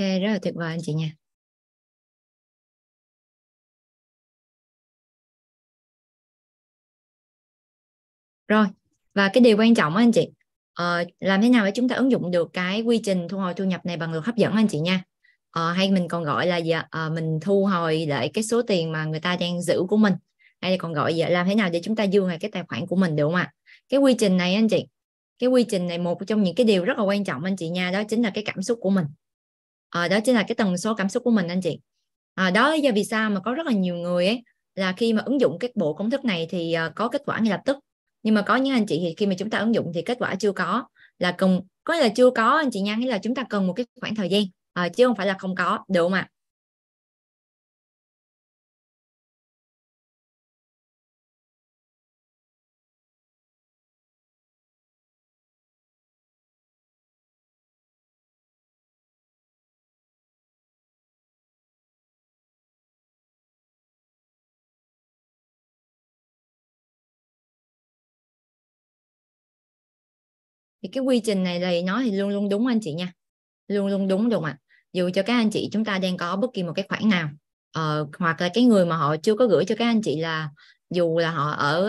rất là tuyệt vời anh chị nha rồi và cái điều quan trọng anh chị uh, làm thế nào để chúng ta ứng dụng được cái quy trình thu hồi thu nhập này bằng được hấp dẫn anh chị nha uh, hay mình còn gọi là gì uh, mình thu hồi lại cái số tiền mà người ta đang giữ của mình hay là còn gọi là làm thế nào để chúng ta dương lại cái tài khoản của mình được không ạ cái quy trình này anh chị cái quy trình này một trong những cái điều rất là quan trọng anh chị nha đó chính là cái cảm xúc của mình à, đó chính là cái tần số cảm xúc của mình anh chị à, đó do vì sao mà có rất là nhiều người ấy là khi mà ứng dụng các bộ công thức này thì uh, có kết quả ngay lập tức nhưng mà có những anh chị thì khi mà chúng ta ứng dụng thì kết quả chưa có là cùng có là chưa có anh chị nha nghĩa là chúng ta cần một cái khoảng thời gian à, chứ không phải là không có được không ạ thì cái quy trình này thì nó thì luôn luôn đúng anh chị nha luôn luôn đúng được mà dù cho các anh chị chúng ta đang có bất kỳ một cái khoản nào uh, hoặc là cái người mà họ chưa có gửi cho các anh chị là dù là họ ở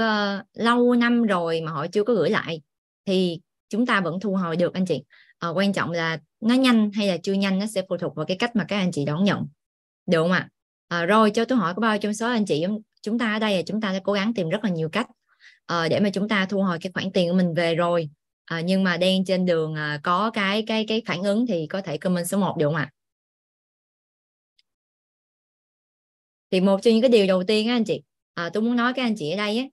uh, lâu năm rồi mà họ chưa có gửi lại thì chúng ta vẫn thu hồi được anh chị uh, quan trọng là nó nhanh hay là chưa nhanh nó sẽ phụ thuộc vào cái cách mà các anh chị đón nhận được không ạ uh, rồi cho tôi hỏi có bao nhiêu trong số anh chị chúng ta ở đây là chúng ta đã cố gắng tìm rất là nhiều cách uh, để mà chúng ta thu hồi cái khoản tiền của mình về rồi à, nhưng mà đang trên đường à, có cái cái cái phản ứng thì có thể comment số 1 được không ạ thì một trong những cái điều đầu tiên á anh chị à, tôi muốn nói các anh chị ở đây á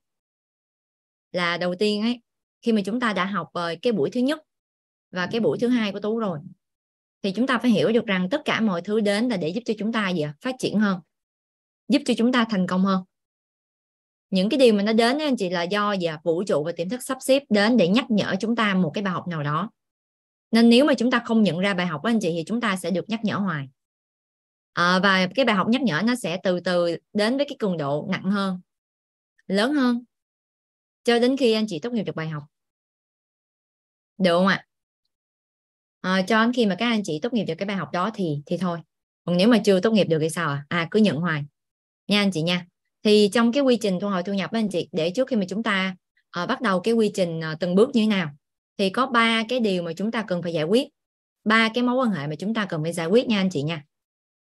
là đầu tiên ấy khi mà chúng ta đã học rồi cái buổi thứ nhất và cái buổi thứ hai của tú rồi thì chúng ta phải hiểu được rằng tất cả mọi thứ đến là để giúp cho chúng ta gì ạ phát triển hơn giúp cho chúng ta thành công hơn những cái điều mà nó đến anh chị là do và vũ trụ và tiềm thức sắp xếp đến để nhắc nhở chúng ta một cái bài học nào đó nên nếu mà chúng ta không nhận ra bài học của anh chị thì chúng ta sẽ được nhắc nhở hoài à, và cái bài học nhắc nhở nó sẽ từ từ đến với cái cường độ nặng hơn lớn hơn cho đến khi anh chị tốt nghiệp được bài học được không ạ à, cho đến khi mà các anh chị tốt nghiệp được cái bài học đó thì thì thôi còn nếu mà chưa tốt nghiệp được thì sao à, à cứ nhận hoài nha anh chị nha thì trong cái quy trình thu hồi thu nhập đó anh chị để trước khi mà chúng ta à, bắt đầu cái quy trình à, từng bước như thế nào thì có ba cái điều mà chúng ta cần phải giải quyết ba cái mối quan hệ mà chúng ta cần phải giải quyết nha anh chị nha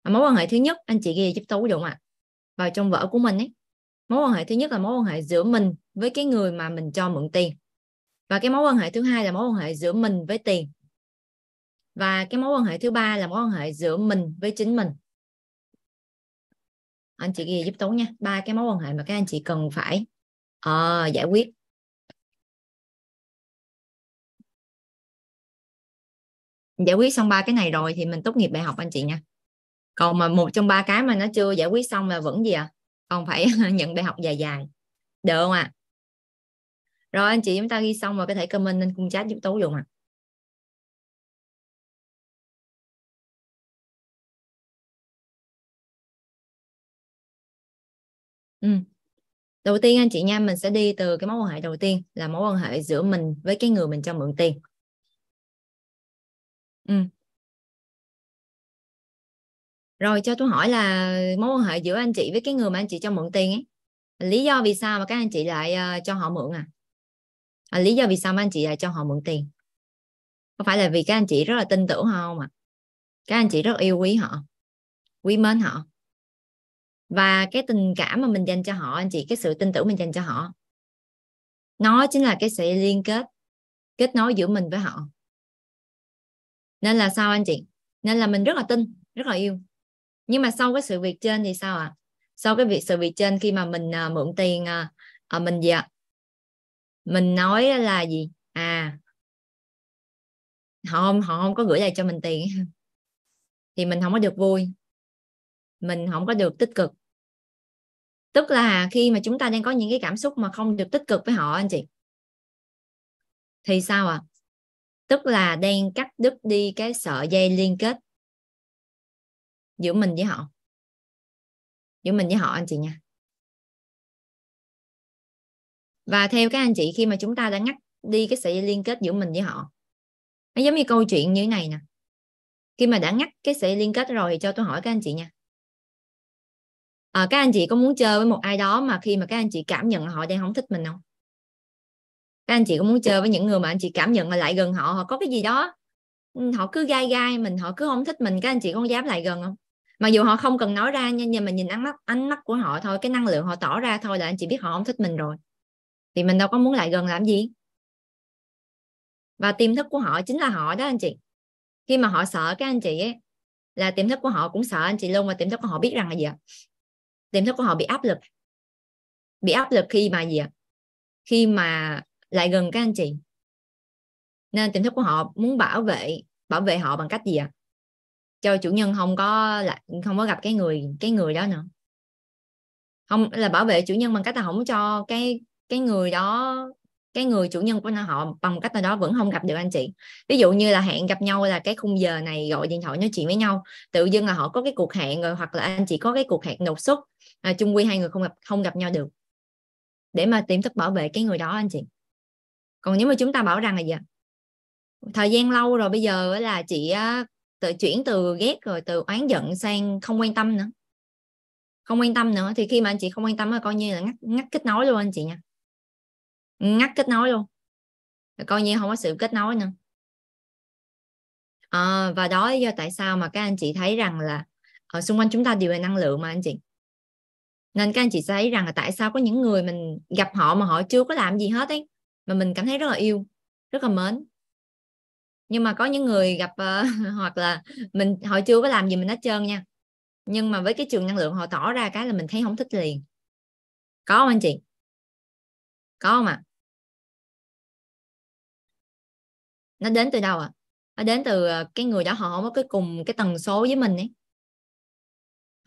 mối quan hệ thứ nhất anh chị ghi giúp tú dụng ạ à, vào trong vở của mình ấy mối quan hệ thứ nhất là mối quan hệ giữa mình với cái người mà mình cho mượn tiền và cái mối quan hệ thứ hai là mối quan hệ giữa mình với tiền và cái mối quan hệ thứ ba là mối quan hệ giữa mình với chính mình anh chị ghi giúp tú nha ba cái mối quan hệ mà các anh chị cần phải uh, giải quyết giải quyết xong ba cái này rồi thì mình tốt nghiệp đại học anh chị nha còn mà một trong ba cái mà nó chưa giải quyết xong là vẫn gì à còn phải nhận đại học dài dài được không ạ à? rồi anh chị chúng ta ghi xong rồi có thể comment lên cung chat giúp tú dùng ạ à. Ừ. đầu tiên anh chị nha mình sẽ đi từ cái mối quan hệ đầu tiên là mối quan hệ giữa mình với cái người mình cho mượn tiền ừ. rồi cho tôi hỏi là mối quan hệ giữa anh chị với cái người mà anh chị cho mượn tiền ấy lý do vì sao mà các anh chị lại uh, cho họ mượn à? à lý do vì sao mà anh chị lại cho họ mượn tiền có phải là vì các anh chị rất là tin tưởng họ không ạ à? các anh chị rất yêu quý họ quý mến họ và cái tình cảm mà mình dành cho họ anh chị cái sự tin tưởng mình dành cho họ nó chính là cái sự liên kết kết nối giữa mình với họ nên là sao anh chị nên là mình rất là tin rất là yêu nhưng mà sau cái sự việc trên thì sao ạ à? sau cái việc sự việc trên khi mà mình à, mượn tiền à, à, mình gì ạ à? mình nói là gì à họ không họ không có gửi lại cho mình tiền thì mình không có được vui mình không có được tích cực tức là khi mà chúng ta đang có những cái cảm xúc mà không được tích cực với họ anh chị thì sao ạ à? tức là đang cắt đứt đi cái sợi dây liên kết giữa mình với họ giữa mình với họ anh chị nha và theo các anh chị khi mà chúng ta đã ngắt đi cái sợi dây liên kết giữa mình với họ nó giống như câu chuyện như thế này nè khi mà đã ngắt cái sợi liên kết rồi thì cho tôi hỏi các anh chị nha à, các anh chị có muốn chơi với một ai đó mà khi mà các anh chị cảm nhận họ đang không thích mình không các anh chị có muốn chơi với những người mà anh chị cảm nhận là lại gần họ họ có cái gì đó ừ, họ cứ gai gai mình họ cứ không thích mình các anh chị con dám lại gần không mặc dù họ không cần nói ra nhưng mà nhìn ánh mắt ánh mắt của họ thôi cái năng lượng họ tỏ ra thôi là anh chị biết họ không thích mình rồi thì mình đâu có muốn lại gần làm gì và tiềm thức của họ chính là họ đó anh chị khi mà họ sợ các anh chị ấy là tiềm thức của họ cũng sợ anh chị luôn và tiềm thức của họ biết rằng là gì ạ tìm thấy của họ bị áp lực bị áp lực khi mà gì ạ khi mà lại gần các anh chị nên tìm thức của họ muốn bảo vệ bảo vệ họ bằng cách gì ạ cho chủ nhân không có lại không có gặp cái người cái người đó nữa không là bảo vệ chủ nhân bằng cách là không cho cái cái người đó cái người chủ nhân của họ bằng cách nào đó vẫn không gặp được anh chị ví dụ như là hẹn gặp nhau là cái khung giờ này gọi điện thoại nói chuyện với nhau tự dưng là họ có cái cuộc hẹn rồi hoặc là anh chị có cái cuộc hẹn đột xuất à, chung quy hai người không gặp không gặp nhau được để mà tìm thức bảo vệ cái người đó anh chị còn nếu mà chúng ta bảo rằng là gì thời gian lâu rồi bây giờ là chị tự chuyển từ ghét rồi từ oán giận sang không quan tâm nữa không quan tâm nữa thì khi mà anh chị không quan tâm là coi như là ngắt ngắt kết nối luôn anh chị nha ngắt kết nối luôn coi như không có sự kết nối nữa à, và đó là do tại sao mà các anh chị thấy rằng là ở ờ, xung quanh chúng ta đều là năng lượng mà anh chị nên các anh chị sẽ thấy rằng là tại sao có những người mình gặp họ mà họ chưa có làm gì hết ấy mà mình cảm thấy rất là yêu rất là mến nhưng mà có những người gặp uh, hoặc là mình họ chưa có làm gì mình hết trơn nha nhưng mà với cái trường năng lượng họ tỏ ra cái là mình thấy không thích liền có không anh chị có không ạ à? nó đến từ đâu ạ à? nó đến từ ờ, cái người đó họ không có cái cùng cái tần số với mình ấy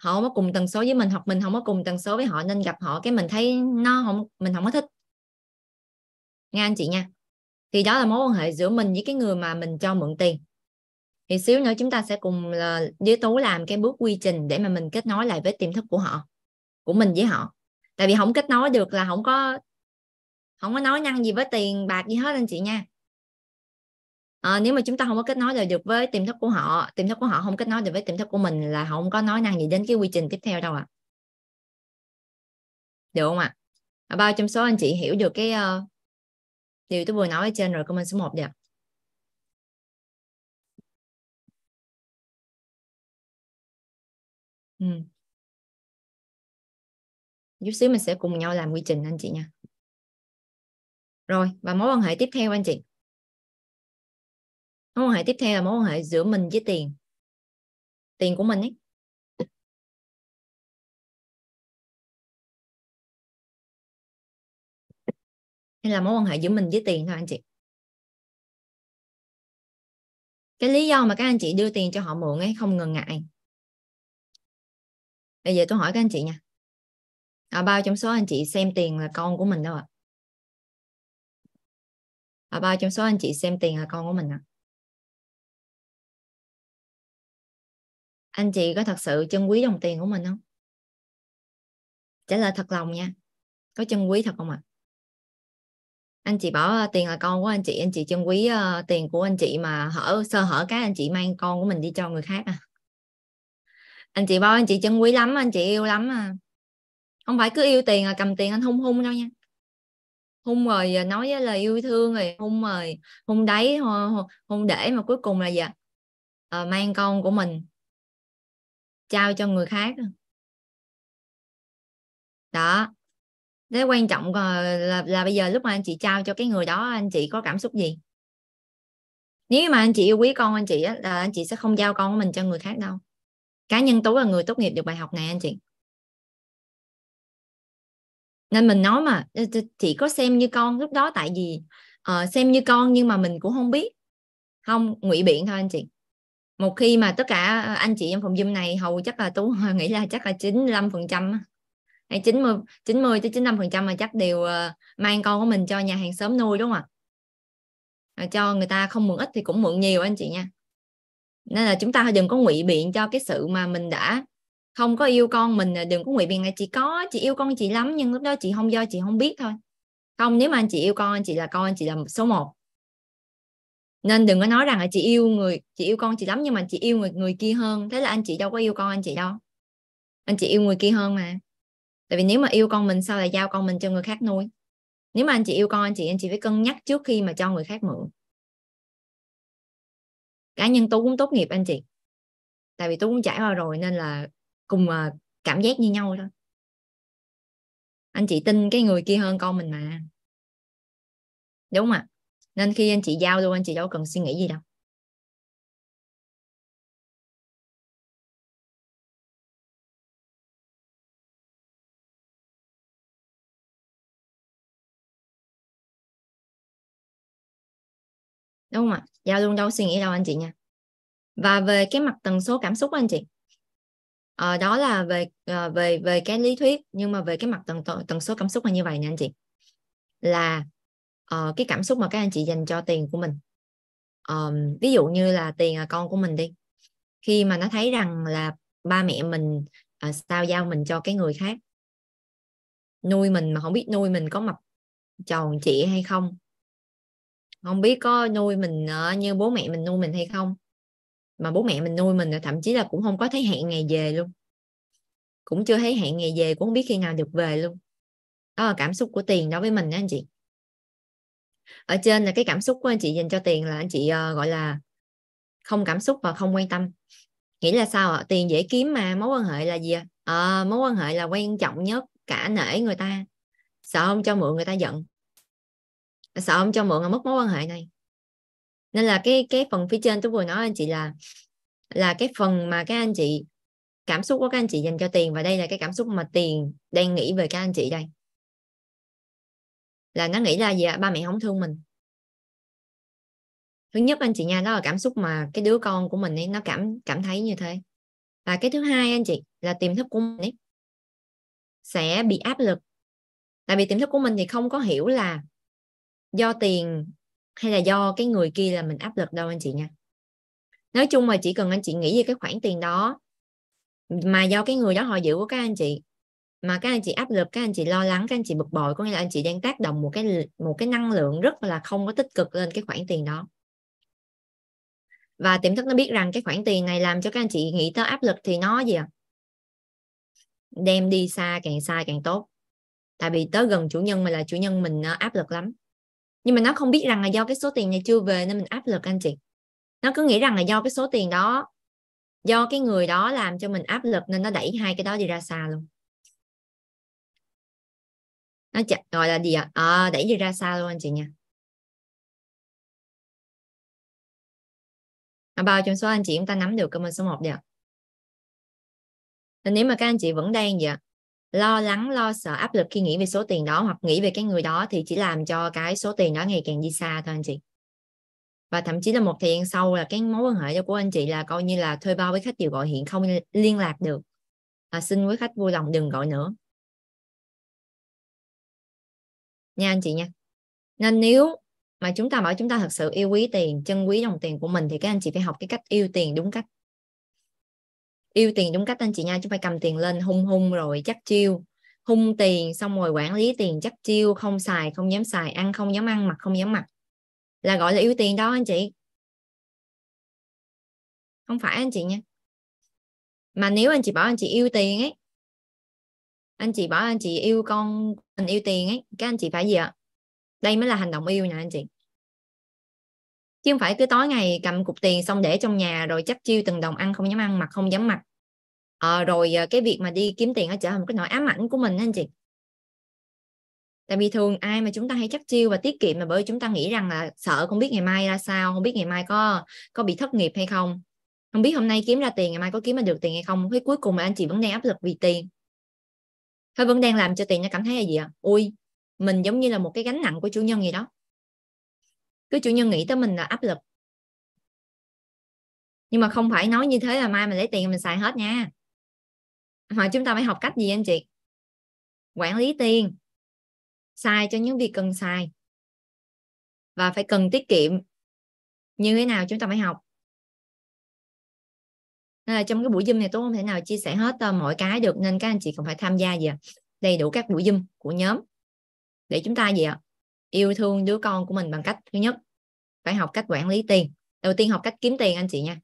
họ không có cùng tần số với mình hoặc mình không có cùng tần số với họ nên gặp họ cái mình thấy nó không mình không có thích nghe anh chị nha thì đó là mối quan hệ giữa mình với cái người mà mình cho mượn tiền thì xíu nữa chúng ta sẽ cùng là với tú làm cái bước quy trình để mà mình kết nối lại với tiềm thức của họ của mình với họ tại vì không kết nối được là không có không có nói năng gì với tiền bạc gì hết anh chị nha à, nếu mà chúng ta không có kết nối được với tiềm thức của họ tiềm thức của họ không kết nối được với tiềm thức của mình là họ không có nói năng gì đến cái quy trình tiếp theo đâu ạ à. được không ạ à? bao trong số anh chị hiểu được cái uh, điều tôi vừa nói ở trên rồi comment số 1 đi ạ Ừ. Chút xíu mình sẽ cùng nhau làm quy trình anh chị nha. Rồi, và mối quan hệ tiếp theo anh chị mối quan hệ tiếp theo là mối quan hệ giữa mình với tiền tiền của mình ấy hay là mối quan hệ giữa mình với tiền thôi anh chị cái lý do mà các anh chị đưa tiền cho họ mượn ấy không ngần ngại bây giờ tôi hỏi các anh chị nha ở à, bao trong số anh chị xem tiền là con của mình đâu ạ à? ở bao trong số anh chị xem tiền là con của mình ạ à? anh chị có thật sự chân quý đồng tiền của mình không trả lời thật lòng nha có chân quý thật không ạ à? anh chị bảo ờ, tiền là con của anh chị anh chị chân quý uh, tiền của anh chị mà hở sơ hở cái anh chị mang con của mình đi cho người khác à anh chị bao anh chị chân quý lắm anh chị yêu lắm à không phải cứ yêu tiền là cầm tiền anh hung hung đâu nha hung rồi ờ, nói với lời yêu thương rồi hung rồi hung đấy hung để mà cuối cùng là gì à, mang con của mình trao cho người khác đó thế quan trọng ờ, là, là bây giờ lúc mà anh chị trao cho cái người đó anh chị có cảm xúc gì nếu mà anh chị yêu quý con anh chị á, là anh chị sẽ không giao con của mình cho người khác đâu cá nhân tú là người tốt nghiệp được bài học này anh chị nên mình nói mà chị có xem như con lúc đó tại vì uh, xem như con nhưng mà mình cũng không biết không ngụy biện thôi anh chị một khi mà tất cả anh chị em phòng Zoom này hầu chắc là Tú nghĩ là chắc là 95 phần trăm hay 90 90 tới 95 phần trăm mà chắc đều ờ, mang con của mình cho nhà hàng xóm nuôi đúng không ạ cho người ta không mượn ít thì cũng mượn nhiều anh chị nha nên là chúng ta đừng có ngụy biện cho cái sự mà mình đã không có yêu con mình đừng có ngụy biện là chị có chị yêu con chị lắm nhưng lúc đó chị không do chị không biết thôi không nếu mà anh chị yêu con anh chị là con anh chị là số một nên đừng có nói rằng là chị yêu người chị yêu con chị lắm nhưng mà chị yêu người người kia hơn thế là anh chị đâu có yêu con anh chị đâu anh chị yêu người kia hơn mà tại vì nếu mà yêu con mình sao lại giao con mình cho người khác nuôi nếu mà anh chị yêu con anh chị anh chị phải cân nhắc trước khi mà cho người khác mượn cá nhân tú cũng tốt nghiệp anh chị tại vì tú cũng trải qua rồi nên là cùng à, cảm giác như nhau thôi anh chị tin cái người kia hơn con mình mà đúng không ạ nên khi anh chị giao luôn anh chị đâu cần suy nghĩ gì đâu đúng không ạ giao luôn đâu suy nghĩ đâu anh chị nha và về cái mặt tần số cảm xúc anh chị à, đó là về à, về về cái lý thuyết nhưng mà về cái mặt tần tần số cảm xúc là như vậy nha anh chị là uh, cái cảm xúc mà các anh chị dành cho tiền của mình um, ví dụ như là tiền là con của mình đi khi mà nó thấy rằng là ba mẹ mình uh, sao giao mình cho cái người khác nuôi mình mà không biết nuôi mình có mập tròn chị hay không không biết có nuôi mình uh, như bố mẹ mình nuôi mình hay không mà bố mẹ mình nuôi mình thậm chí là cũng không có thấy hẹn ngày về luôn cũng chưa thấy hẹn ngày về cũng không biết khi nào được về luôn đó là cảm xúc của tiền đối với mình đó anh chị ở trên là cái cảm xúc của anh chị dành cho tiền là anh chị uh, gọi là không cảm xúc và không quan tâm nghĩa là sao ạ tiền dễ kiếm mà mối quan hệ là gì ạ à, mối quan hệ là quan trọng nhất cả nể người ta sợ không cho mượn người ta giận sợ không cho mượn là mất mối quan hệ này nên là cái cái phần phía trên tôi vừa nói anh chị là là cái phần mà các anh chị cảm xúc của các anh chị dành cho tiền và đây là cái cảm xúc mà tiền đang nghĩ về các anh chị đây là nó nghĩ là gì ạ à? ba mẹ không thương mình thứ nhất anh chị nha đó là cảm xúc mà cái đứa con của mình ấy nó cảm cảm thấy như thế và cái thứ hai anh chị là tiềm thức của mình ấy sẽ bị áp lực tại vì tiềm thức của mình thì không có hiểu là do tiền hay là do cái người kia là mình áp lực đâu anh chị nha nói chung mà chỉ cần anh chị nghĩ về cái khoản tiền đó mà do cái người đó họ giữ của các anh chị mà các anh chị áp lực các anh chị lo lắng các anh chị bực bội có nghĩa là anh chị đang tác động một cái một cái năng lượng rất là không có tích cực lên cái khoản tiền đó và tiềm thức nó biết rằng cái khoản tiền này làm cho các anh chị nghĩ tới áp lực thì nó gì ạ à? đem đi xa càng xa càng tốt tại vì tới gần chủ nhân mình là chủ nhân mình ờ, áp lực lắm nhưng mà nó không biết rằng là do cái số tiền này chưa về nên mình áp lực anh chị nó cứ nghĩ rằng là do cái số tiền đó do cái người đó làm cho mình áp lực nên nó đẩy hai cái đó đi ra xa luôn nó chặt gọi là gì ạ à, đẩy đi ra xa luôn anh chị nha à, bao trong số anh chị chúng ta nắm được comment số 1 đi nên nếu mà các anh chị vẫn đang gì lo lắng lo sợ áp lực khi nghĩ về số tiền đó hoặc nghĩ về cái người đó thì chỉ làm cho cái số tiền đó ngày càng đi xa thôi anh chị và thậm chí là một thời gian sau là cái mối quan hệ của anh chị là coi như là thuê bao với khách đều gọi hiện không liên lạc được à, xin với khách vui lòng đừng gọi nữa nha anh chị nha nên nếu mà chúng ta bảo chúng ta thật sự yêu quý tiền chân quý đồng tiền của mình thì các anh chị phải học cái cách yêu tiền đúng cách yêu tiền đúng cách anh chị nha chúng phải cầm tiền lên hung hung rồi chắc chiêu hung tiền xong rồi quản lý tiền chắc chiêu không xài không dám xài ăn không dám ăn mặc không dám mặc là gọi là yêu tiền đó anh chị không phải anh chị nha mà nếu anh chị bảo anh chị yêu tiền ấy anh chị bảo anh chị yêu con mình yêu tiền ấy các anh chị phải gì ạ đây mới là hành động yêu nha anh chị chứ không phải cứ tối ngày cầm cục tiền xong để trong nhà rồi chấp chiêu từng đồng ăn không dám ăn mặc không dám mặc à, rồi ờ, cái việc mà đi kiếm tiền nó trở thành cái nỗi ám ảnh của mình anh chị tại vì thường ai mà chúng ta hay chắc chiêu và tiết kiệm mà bởi chúng ta nghĩ rằng là sợ không biết ngày mai ra sao không biết ngày mai có có bị thất nghiệp hay không không biết hôm nay kiếm ra tiền ngày mai có kiếm được tiền hay không cái cuối cùng mà anh chị vẫn đang áp lực vì tiền nó vẫn đang làm cho tiền nó cảm thấy là gì ạ à? ui mình giống như là một cái gánh nặng của chủ nhân gì đó cứ chủ nhân nghĩ tới mình là áp lực nhưng mà không phải nói như thế là mai mình lấy tiền mình xài hết nha mà chúng ta phải học cách gì anh chị quản lý tiền xài cho những việc cần xài và phải cần tiết kiệm như thế nào chúng ta phải học nên là trong cái buổi zoom này tôi không thể nào chia sẻ hết ờ, mọi cái được nên các anh chị cần phải tham gia gì ạ đầy đủ các buổi zoom của nhóm để chúng ta gì ạ yêu thương đứa con của mình bằng cách thứ nhất phải học cách quản lý tiền đầu tiên học cách kiếm tiền anh chị nha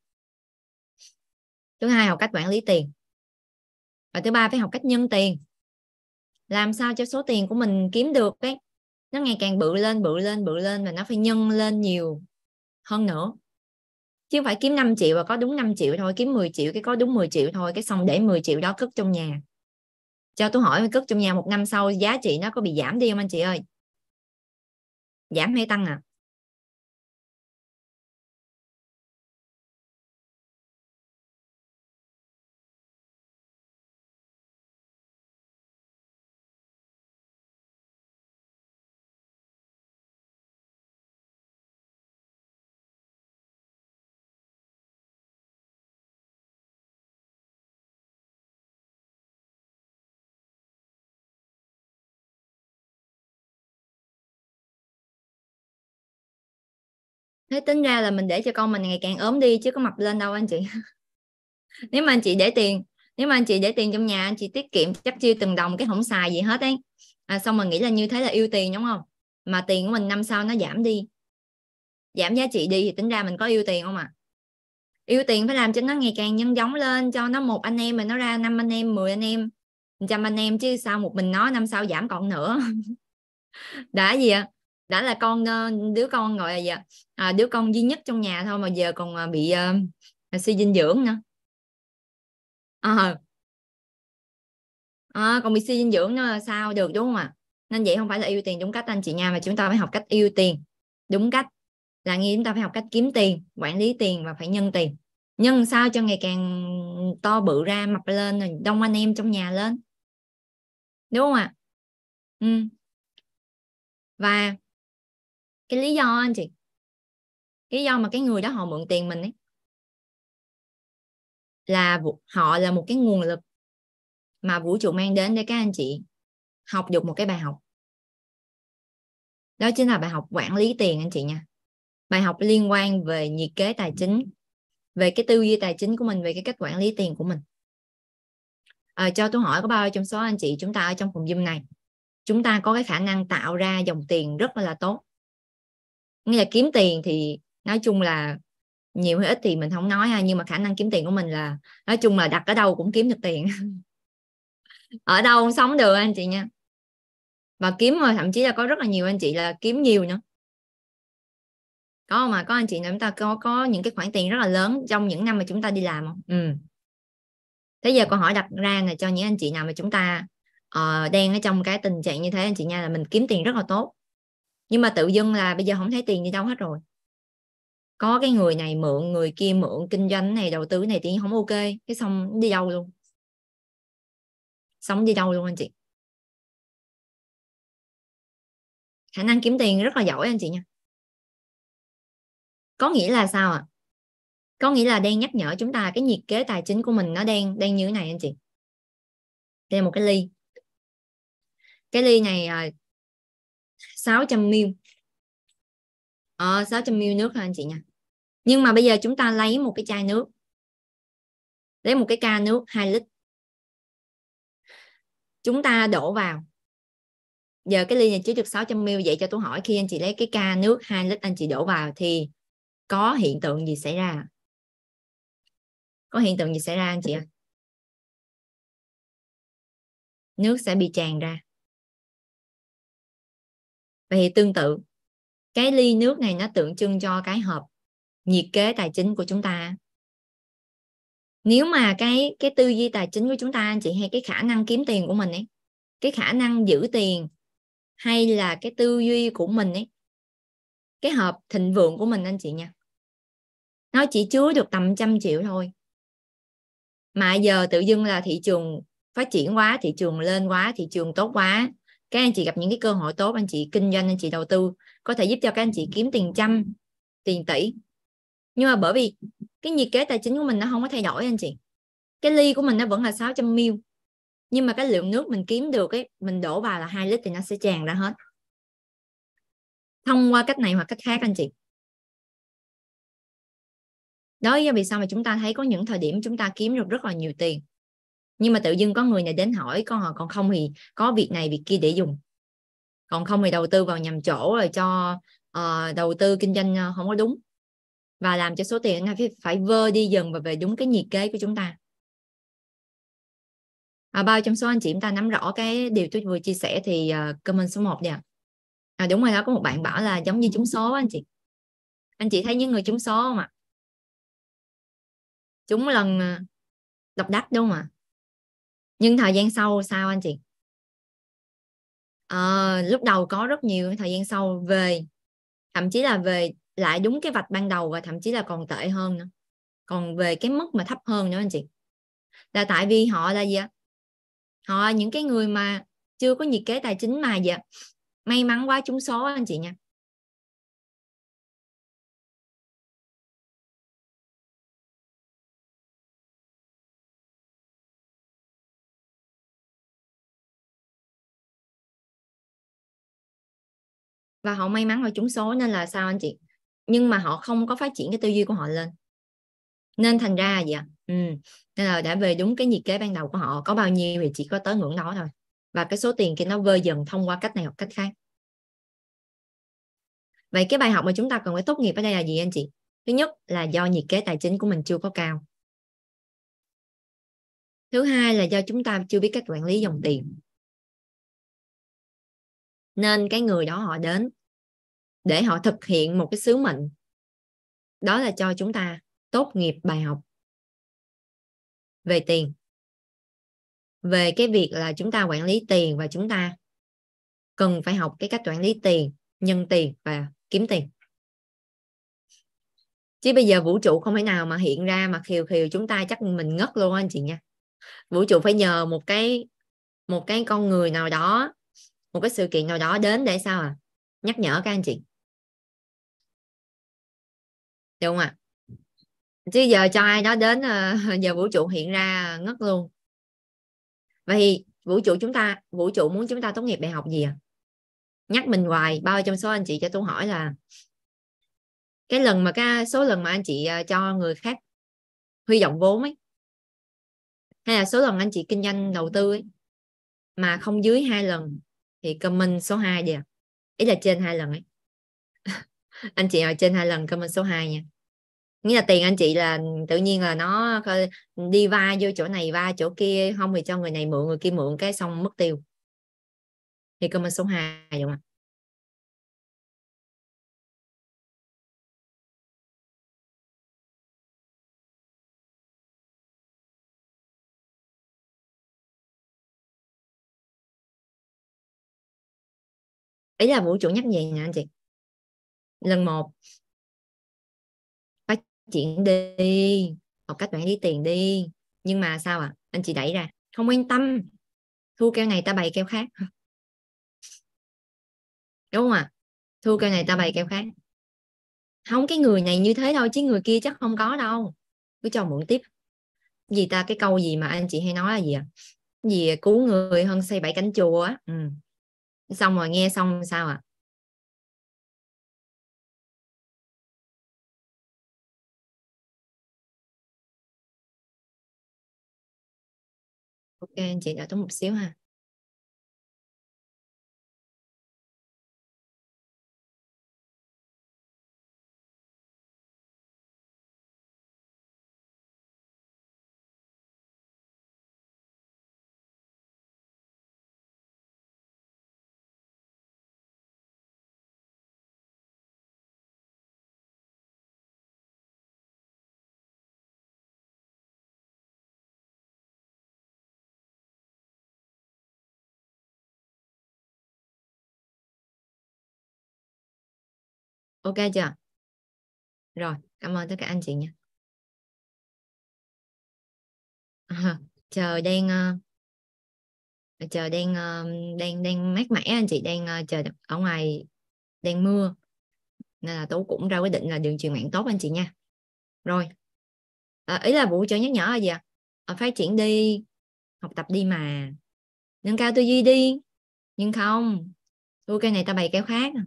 thứ hai học cách quản lý tiền và thứ ba phải học cách nhân tiền làm sao cho số tiền của mình kiếm được ấy nó ngày càng bự lên bự lên bự lên và nó phải nhân lên nhiều hơn nữa chứ phải kiếm 5 triệu và có đúng 5 triệu thôi kiếm 10 triệu cái có đúng 10 triệu thôi cái xong để 10 triệu đó cất trong nhà cho tôi hỏi cất trong nhà một năm sau giá trị nó có bị giảm đi không anh chị ơi giảm hay tăng à thế tính ra là mình để cho con mình ngày càng ốm đi chứ có mập lên đâu anh chị nếu mà anh chị để tiền nếu mà anh chị để tiền trong nhà anh chị tiết kiệm chắc chiêu từng đồng cái không xài gì hết ấy à, xong mình nghĩ là như thế là yêu tiền đúng không mà tiền của mình năm sau nó giảm đi giảm giá trị đi thì tính ra mình có yêu tiền không ạ à? yêu tiền phải làm cho nó ngày càng nhân giống lên cho nó một anh em mà nó ra năm anh em 10 anh em trăm anh em chứ sao một mình nó năm sau giảm còn nữa đã gì ạ à? đã là con ờ, đứa con gọi là giờ à, đứa con duy nhất trong nhà thôi mà giờ còn ờ, bị uh, suy dinh dưỡng nữa à, à, còn bị suy dinh dưỡng nữa là sao được đúng không ạ à? nên vậy không phải là yêu tiền đúng cách anh chị nha mà chúng ta phải học cách yêu tiền đúng cách là nghĩa chúng ta phải học cách kiếm tiền quản lý tiền và phải nhân tiền nhân sao cho ngày càng to bự ra mập lên rồi đông anh em trong nhà lên đúng không ạ à? ừ. và cái lý do anh chị lý do mà cái người đó họ mượn tiền mình ấy là họ là một cái nguồn lực mà vũ trụ mang đến để các anh chị học được một cái bài học đó chính là bài học quản lý tiền anh chị nha bài học liên quan về nhiệt kế tài chính về cái tư duy tài chính của mình về cái cách quản lý tiền của mình à, cho tôi hỏi có bao nhiêu trong số anh chị chúng ta ở trong phòng gym này chúng ta có cái khả năng tạo ra dòng tiền rất là tốt nghĩa là kiếm tiền thì nói chung là nhiều hay ít thì mình không nói ha nhưng mà khả năng kiếm tiền của mình là nói chung là đặt ở đâu cũng kiếm được tiền ở đâu cũng sống được anh chị nha và kiếm mà thậm chí là có rất là nhiều anh chị là kiếm nhiều nữa có mà có anh chị nào chúng ta có có những cái khoản tiền rất là lớn trong những năm mà chúng ta đi làm không ừ. thế giờ câu hỏi đặt ra là cho những anh chị nào mà chúng ta uh, đang ở trong cái tình trạng như thế anh chị nha là mình kiếm tiền rất là tốt nhưng mà tự dưng là bây giờ không thấy tiền đi đâu hết rồi có cái người này mượn người kia mượn kinh doanh này đầu tư này tiền không ok cái xong đi đâu luôn sống đi đâu luôn anh chị khả năng kiếm tiền rất là giỏi anh chị nha có nghĩa là sao ạ à? có nghĩa là đang nhắc nhở chúng ta cái nhiệt kế tài chính của mình nó đang đang như thế này anh chị đây là một cái ly cái ly này à, 600ml ờ, 600ml nước thôi anh chị nha nhưng mà bây giờ chúng ta lấy một cái chai nước lấy một cái ca nước 2 lít chúng ta đổ vào giờ cái ly này chứa được 600 ml vậy cho tôi hỏi khi anh chị lấy cái ca nước 2 lít anh chị đổ vào thì có hiện tượng gì xảy ra có hiện tượng gì xảy ra anh chị ạ nước sẽ bị tràn ra Vậy thì tương tự, cái ly nước này nó tượng trưng cho cái hộp nhiệt kế tài chính của chúng ta. Nếu mà cái cái tư duy tài chính của chúng ta anh chị hay cái khả năng kiếm tiền của mình ấy, cái khả năng giữ tiền hay là cái tư duy của mình ấy, cái hộp thịnh vượng của mình anh chị nha. Nó chỉ chứa được tầm trăm triệu thôi. Mà giờ tự dưng là thị trường phát triển quá, thị trường lên quá, thị trường tốt quá, các anh chị gặp những cái cơ hội tốt anh chị kinh doanh anh chị đầu tư có thể giúp cho các anh chị kiếm tiền trăm tiền tỷ nhưng mà bởi vì cái nhiệt kế tài chính của mình nó không có thay đổi anh chị cái ly của mình nó vẫn là 600 mil nhưng mà cái lượng nước mình kiếm được ấy mình đổ vào là 2 lít thì nó sẽ tràn ra hết thông qua cách này hoặc cách khác anh chị đó là vì sao mà chúng ta thấy có những thời điểm chúng ta kiếm được rất là nhiều tiền nhưng mà tự dưng có người này đến hỏi con họ còn không thì có việc này việc kia để dùng còn không thì đầu tư vào nhầm chỗ rồi cho uh, đầu tư kinh doanh ờ, không có đúng và làm cho số tiền ngay phải, phải vơ đi dần và về đúng cái nhiệt kế của chúng ta à, bao trong số anh chị chúng ta nắm rõ cái điều tôi vừa chia sẻ thì uh, comment số 1 nha à, đúng rồi đó có một bạn bảo là giống như chúng số anh chị anh chị thấy những người chúng số không ạ à? lần độc đắc đúng không ạ nhưng thời gian sau sao anh chị à, lúc đầu có rất nhiều thời gian sau về thậm chí là về lại đúng cái vạch ban đầu và thậm chí là còn tệ hơn nữa còn về cái mức mà thấp hơn nữa anh chị là tại vì họ là gì ạ họ những cái người mà chưa có nhiệt kế tài chính mà gì may mắn quá trúng số anh chị nha và họ may mắn họ trúng số nên là sao anh chị nhưng mà họ không có phát triển cái tư duy của họ lên nên thành ra gì ạ ừ. nên là đã về đúng cái nhiệt kế ban đầu của họ có bao nhiêu thì chỉ có tới ngưỡng đó thôi và cái số tiền kia nó vơi dần thông qua cách này hoặc cách khác vậy cái bài học mà chúng ta cần phải tốt nghiệp ở đây là gì anh chị thứ nhất là do nhiệt kế tài chính của mình chưa có cao thứ hai là do chúng ta chưa biết cách quản lý dòng tiền nên cái người đó họ đến để họ thực hiện một cái sứ mệnh đó là cho chúng ta tốt nghiệp bài học về tiền về cái việc là chúng ta quản lý tiền và chúng ta cần phải học cái cách quản lý tiền nhân tiền và kiếm tiền chứ bây giờ vũ trụ không thể nào mà hiện ra mà khiều khiều chúng ta chắc mình ngất luôn anh chị nha vũ trụ phải nhờ một cái một cái con người nào đó một cái sự kiện nào đó đến để sao à nhắc nhở các anh chị được không ạ chứ giờ cho ai đó đến ờ, giờ vũ trụ hiện ra ngất luôn vậy vũ trụ chúng ta vũ trụ muốn chúng ta tốt nghiệp đại học gì à nhắc mình hoài bao trong số anh chị cho tôi hỏi là cái lần mà cái số lần mà anh chị ờ, cho người khác huy động vốn ấy hay là số lần anh chị kinh doanh đầu tư ấy mà không dưới hai lần thì comment số 2 gì à? ý là trên hai lần ấy anh chị ở trên hai lần comment số 2 nha nghĩa là tiền anh chị là tự nhiên là nó đi va vô chỗ này va chỗ kia không thì cho người này mượn người kia mượn cái xong mất tiêu thì comment số 2 đúng không ạ ý là vũ trụ nhắc gì nha anh chị lần một phát triển đi học cách quản lý tiền đi nhưng mà sao à anh chị đẩy ra không quan tâm thu keo này ta bày keo khác đúng không à thu keo này ta bày keo khác không cái người này như thế thôi chứ người kia chắc không có đâu cứ cho mượn tiếp gì ta cái câu gì mà anh chị hay nói là gì à gì cứu người hơn xây bảy cánh chùa á ừ. xong rồi nghe xong sao à các anh chị đợi tôi một xíu ha ok chưa rồi cảm ơn tất cả anh chị nha à, trời đang chờ đang ờ, ờ, đang đang mát mẻ anh chị đang ờ, chờ ở ngoài đang mưa nên là tú cũng ra quyết định là đường truyền mạng tốt anh chị nha rồi à, ý là vụ trợ nhắc nhở là gì ạ à? phát triển đi học tập đi mà nâng cao tư duy đi nhưng không tôi cây này ta bày cây khác à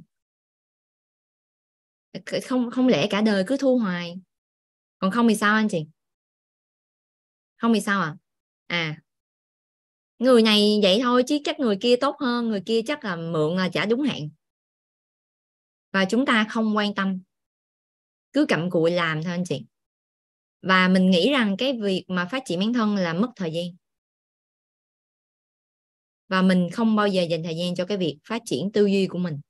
không không lẽ cả đời cứ thu hoài còn không thì sao anh chị không thì sao à à người này vậy thôi chứ chắc người kia tốt hơn người kia chắc là mượn là trả đúng hạn và chúng ta không quan tâm cứ cặm cụi làm thôi anh chị và mình nghĩ rằng cái việc mà phát triển bản thân là mất thời gian và mình không bao giờ dành thời gian cho cái việc phát triển tư duy của mình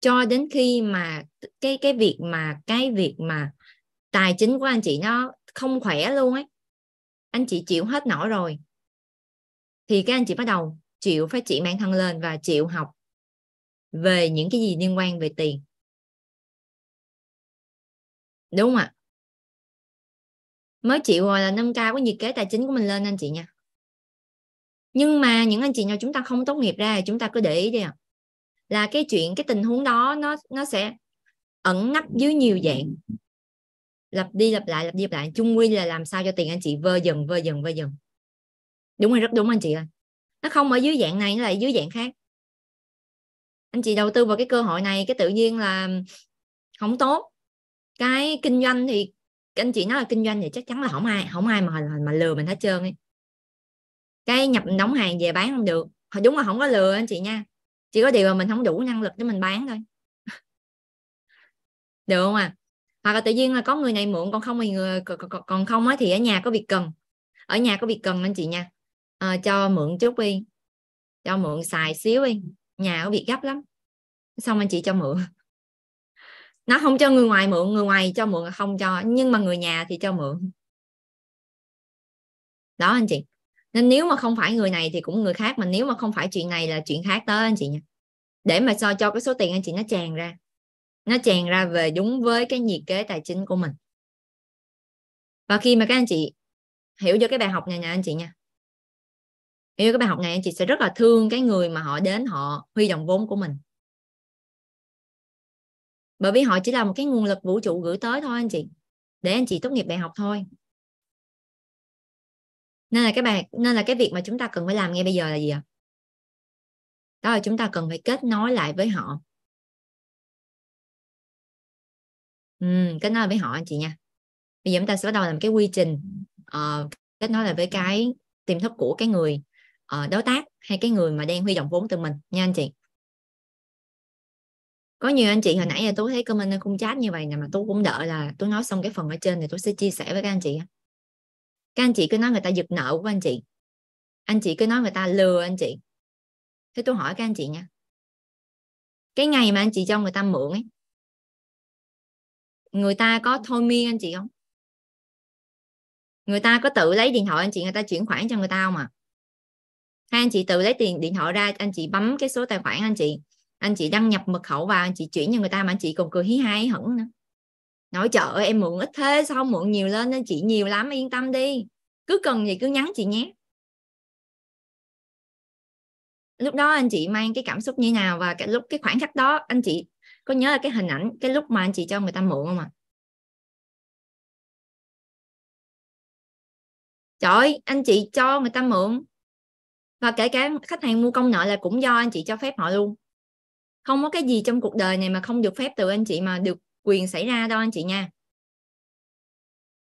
cho đến khi mà cái cái việc mà cái việc mà tài chính của anh chị nó không khỏe luôn ấy anh chị chịu hết nổi rồi thì các anh chị bắt đầu chịu phát triển bản thân lên và chịu học về những cái gì liên quan về tiền đúng không ạ mới chịu rồi là nâng cao cái nhiệt kế tài chính của mình lên anh chị nha nhưng mà những anh chị nào chúng ta không tốt nghiệp ra chúng ta cứ để ý đi ạ à là cái chuyện cái tình huống đó nó nó sẽ ẩn nấp dưới nhiều dạng lặp đi lặp lại lặp đi lặp lại chung quy là làm sao cho tiền anh chị vơ dần vơ dần vơ dần đúng rồi rất đúng anh chị ơi nó không ở dưới dạng này nó lại dưới dạng khác anh chị đầu tư vào cái cơ hội này cái tự nhiên là không tốt cái kinh doanh thì anh chị nói là kinh doanh thì chắc chắn là không ai không ai mà mà lừa mình hết trơn ấy cái nhập đóng hàng về bán không được đúng là không có lừa anh chị nha chỉ có điều là mình không đủ năng lực để mình bán thôi được không à hoặc là tự nhiên là có người này mượn còn không thì người còn không á thì ở nhà có việc cần ở nhà có việc cần anh chị nha à, cho mượn chút đi cho mượn xài xíu đi nhà có việc gấp lắm xong anh chị cho mượn nó không cho người ngoài mượn người ngoài cho mượn không cho nhưng mà người nhà thì cho mượn đó anh chị nên nếu mà không phải người này thì cũng người khác mà nếu mà không phải chuyện này là chuyện khác tới anh chị nha để mà so cho cái số tiền anh chị nó tràn ra nó tràn ra về đúng với cái nhiệt kế tài chính của mình và khi mà các anh chị hiểu cho cái bài học này nha anh chị nha hiểu cái bài học này anh chị sẽ rất là thương cái người mà họ đến họ huy động vốn của mình bởi vì họ chỉ là một cái nguồn lực vũ trụ gửi tới thôi anh chị để anh chị tốt nghiệp đại học thôi nên là các bạn nên là cái việc mà chúng ta cần phải làm ngay bây giờ là gì ạ đó là chúng ta cần phải kết nối lại với họ ừ, kết nối với họ anh chị nha bây giờ chúng ta sẽ bắt đầu làm cái quy trình uh, kết nối lại với cái tiềm thức của cái người uh, đối tác hay cái người mà đang huy động vốn từ mình nha anh chị có nhiều anh chị hồi nãy là tôi thấy comment ở khung chat như vậy nè mà tôi cũng đợi là tôi nói xong cái phần ở trên thì tôi sẽ chia sẻ với các anh chị các anh chị cứ nói người ta giật nợ của anh chị anh chị cứ nói người ta lừa anh chị thế tôi hỏi các anh chị nha cái ngày mà anh chị cho người ta mượn ấy người ta có thôi miên anh chị không người ta có tự lấy điện thoại anh chị người ta chuyển khoản cho người ta không à hay anh chị tự lấy tiền điện thoại ra anh chị bấm cái số tài khoản anh chị anh chị đăng nhập mật khẩu vào anh chị chuyển cho người ta mà anh chị còn cười hí hai hẳn nữa nội trợ em mượn ít thế sao không mượn nhiều lên nên chị nhiều lắm yên tâm đi cứ cần gì cứ nhắn chị nhé lúc đó anh chị mang cái cảm xúc như nào và cái lúc cái khoảng khắc đó anh chị có nhớ là cái hình ảnh cái lúc mà anh chị cho người ta mượn không ạ à? trời ơi, anh chị cho người ta mượn và kể cả khách hàng mua công nợ là cũng do anh chị cho phép họ luôn không có cái gì trong cuộc đời này mà không được phép từ anh chị mà được quyền xảy ra đâu anh chị nha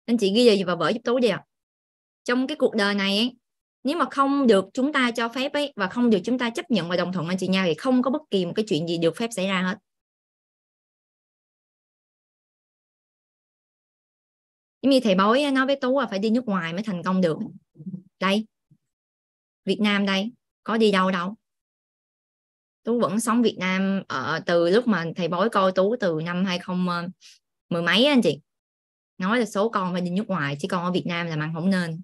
anh chị ghi gì và vở giúp tú đi ạ trong cái cuộc đời này ấy, nếu mà không được chúng ta cho phép ấy và không được chúng ta chấp nhận và đồng thuận anh chị nha thì không có bất kỳ một cái chuyện gì được phép xảy ra hết giống như thầy bói nói với tú là phải đi nước ngoài mới thành công được đây Việt Nam đây có đi đâu đâu Tú vẫn sống Việt Nam ở ờ, từ lúc mà thầy bói coi Tú từ năm 20 ờ, mười mấy anh chị nói là số con phải đi nước ngoài chứ con ở Việt Nam là ăn không nên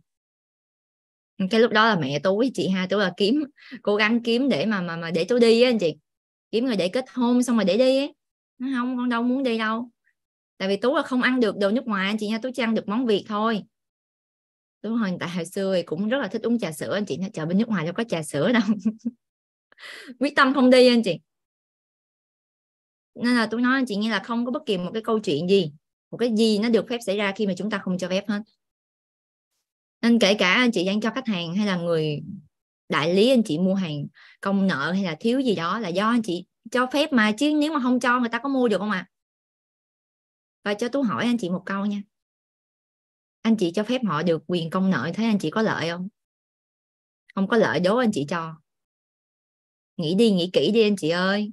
cái lúc đó là mẹ tú với chị ha tú là kiếm cố gắng kiếm để mà mà mà để tú đi á anh chị kiếm người để kết hôn xong rồi để đi nó không con đâu muốn đi đâu tại vì tú là không ăn được đồ nước ngoài anh chị nha tú chỉ ăn được món việt thôi tú hồi tại hồi xưa thì cũng rất là thích uống trà sữa anh chị nha chợ bên nước ngoài đâu có trà sữa đâu quyết tâm không đi anh chị nên là tôi nói anh chị nghe là không có bất kỳ một cái câu chuyện gì một cái gì nó được phép xảy ra khi mà chúng ta không cho phép hết nên kể cả anh chị dành cho khách hàng hay là người đại lý anh chị mua hàng công nợ hay là thiếu gì đó là do anh chị cho phép mà chứ nếu mà không cho người ta có mua được không ạ à? và cho tôi hỏi anh chị một câu nha anh chị cho phép họ được quyền công nợ thế anh chị có lợi không không có lợi đố anh chị cho nghĩ đi nghĩ kỹ đi anh chị ơi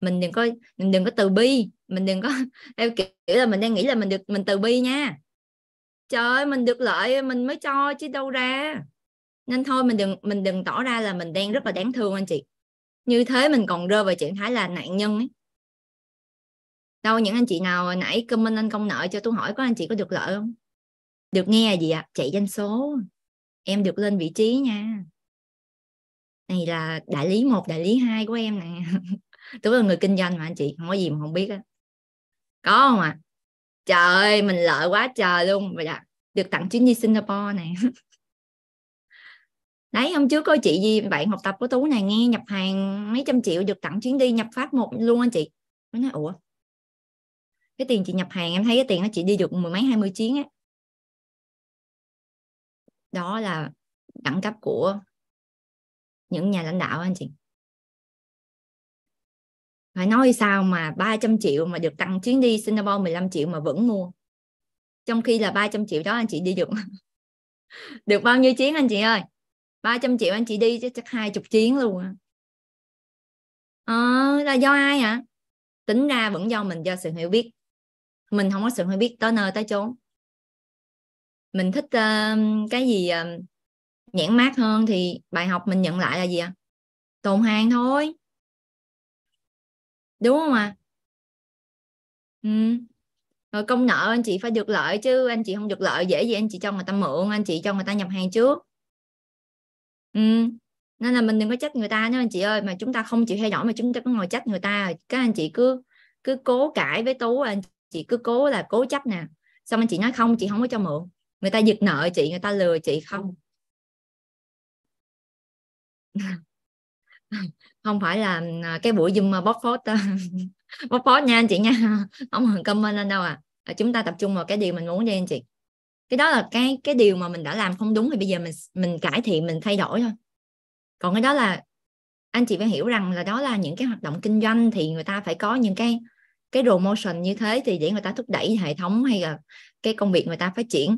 mình đừng có mình đừng có từ bi mình đừng có theo kiểu là mình đang nghĩ là mình được mình từ bi nha trời ơi mình được lợi mình mới cho chứ đâu ra nên thôi mình đừng mình đừng tỏ ra là mình đang rất là đáng thương anh chị như thế mình còn rơi vào trạng thái là nạn nhân ấy đâu những anh chị nào nãy comment anh công nợ cho tôi hỏi có anh chị có được lợi không được nghe gì ạ à? chạy danh số em được lên vị trí nha này là đại lý một đại lý hai của em nè tôi là người kinh doanh mà anh chị không có gì mà không biết á có không ạ à? trời ơi mình lợi quá trời luôn vậy là được tặng chuyến đi Singapore này đấy hôm trước có chị gì bạn học tập của tú này nghe nhập hàng mấy trăm triệu được tặng chuyến đi nhập phát một luôn anh chị mới nói ủa cái tiền chị nhập hàng em thấy cái tiền đó chị đi được mười mấy hai mươi chuyến á đó là đẳng cấp của những nhà lãnh đạo anh chị phải nói sao mà 300 triệu mà được tăng chuyến đi Singapore 15 triệu mà vẫn mua trong khi là 300 triệu đó anh chị đi được được bao nhiêu chuyến anh chị ơi 300 triệu anh chị đi chắc chắc 20 chuyến luôn à, ờ, là do ai hả tính ra vẫn do mình do sự hiểu biết mình không có sự hiểu biết tới nơi tới chốn mình thích uh, cái gì uh, nhãn mát hơn thì bài học mình nhận lại là gì ạ à? tồn hàng thôi đúng không ạ à? ừ. rồi công nợ anh chị phải được lợi chứ anh chị không được lợi dễ gì anh chị cho người ta mượn anh chị cho người ta nhập hàng trước ừ. nên là mình đừng có trách người ta nữa anh chị ơi mà chúng ta không chịu thay đổi mà chúng ta cứ ngồi trách người ta các anh chị cứ cứ cố cãi với tú anh chị cứ cố là cố chấp nè xong anh chị nói không chị không có cho mượn người ta giật nợ chị người ta lừa chị không không phải là à, cái buổi zoom à, bóp phốt bóp phốt nha anh chị nha không cần comment lên đâu à chúng ta tập trung vào cái điều mình muốn đi anh chị cái đó là cái cái điều mà mình đã làm không đúng thì bây giờ mình mình cải thiện mình thay đổi thôi còn cái đó là anh chị phải hiểu rằng là đó là những cái hoạt động kinh doanh thì người ta phải có những cái cái promotion như thế thì để người ta thúc đẩy hệ thống hay là cái công việc người ta phát triển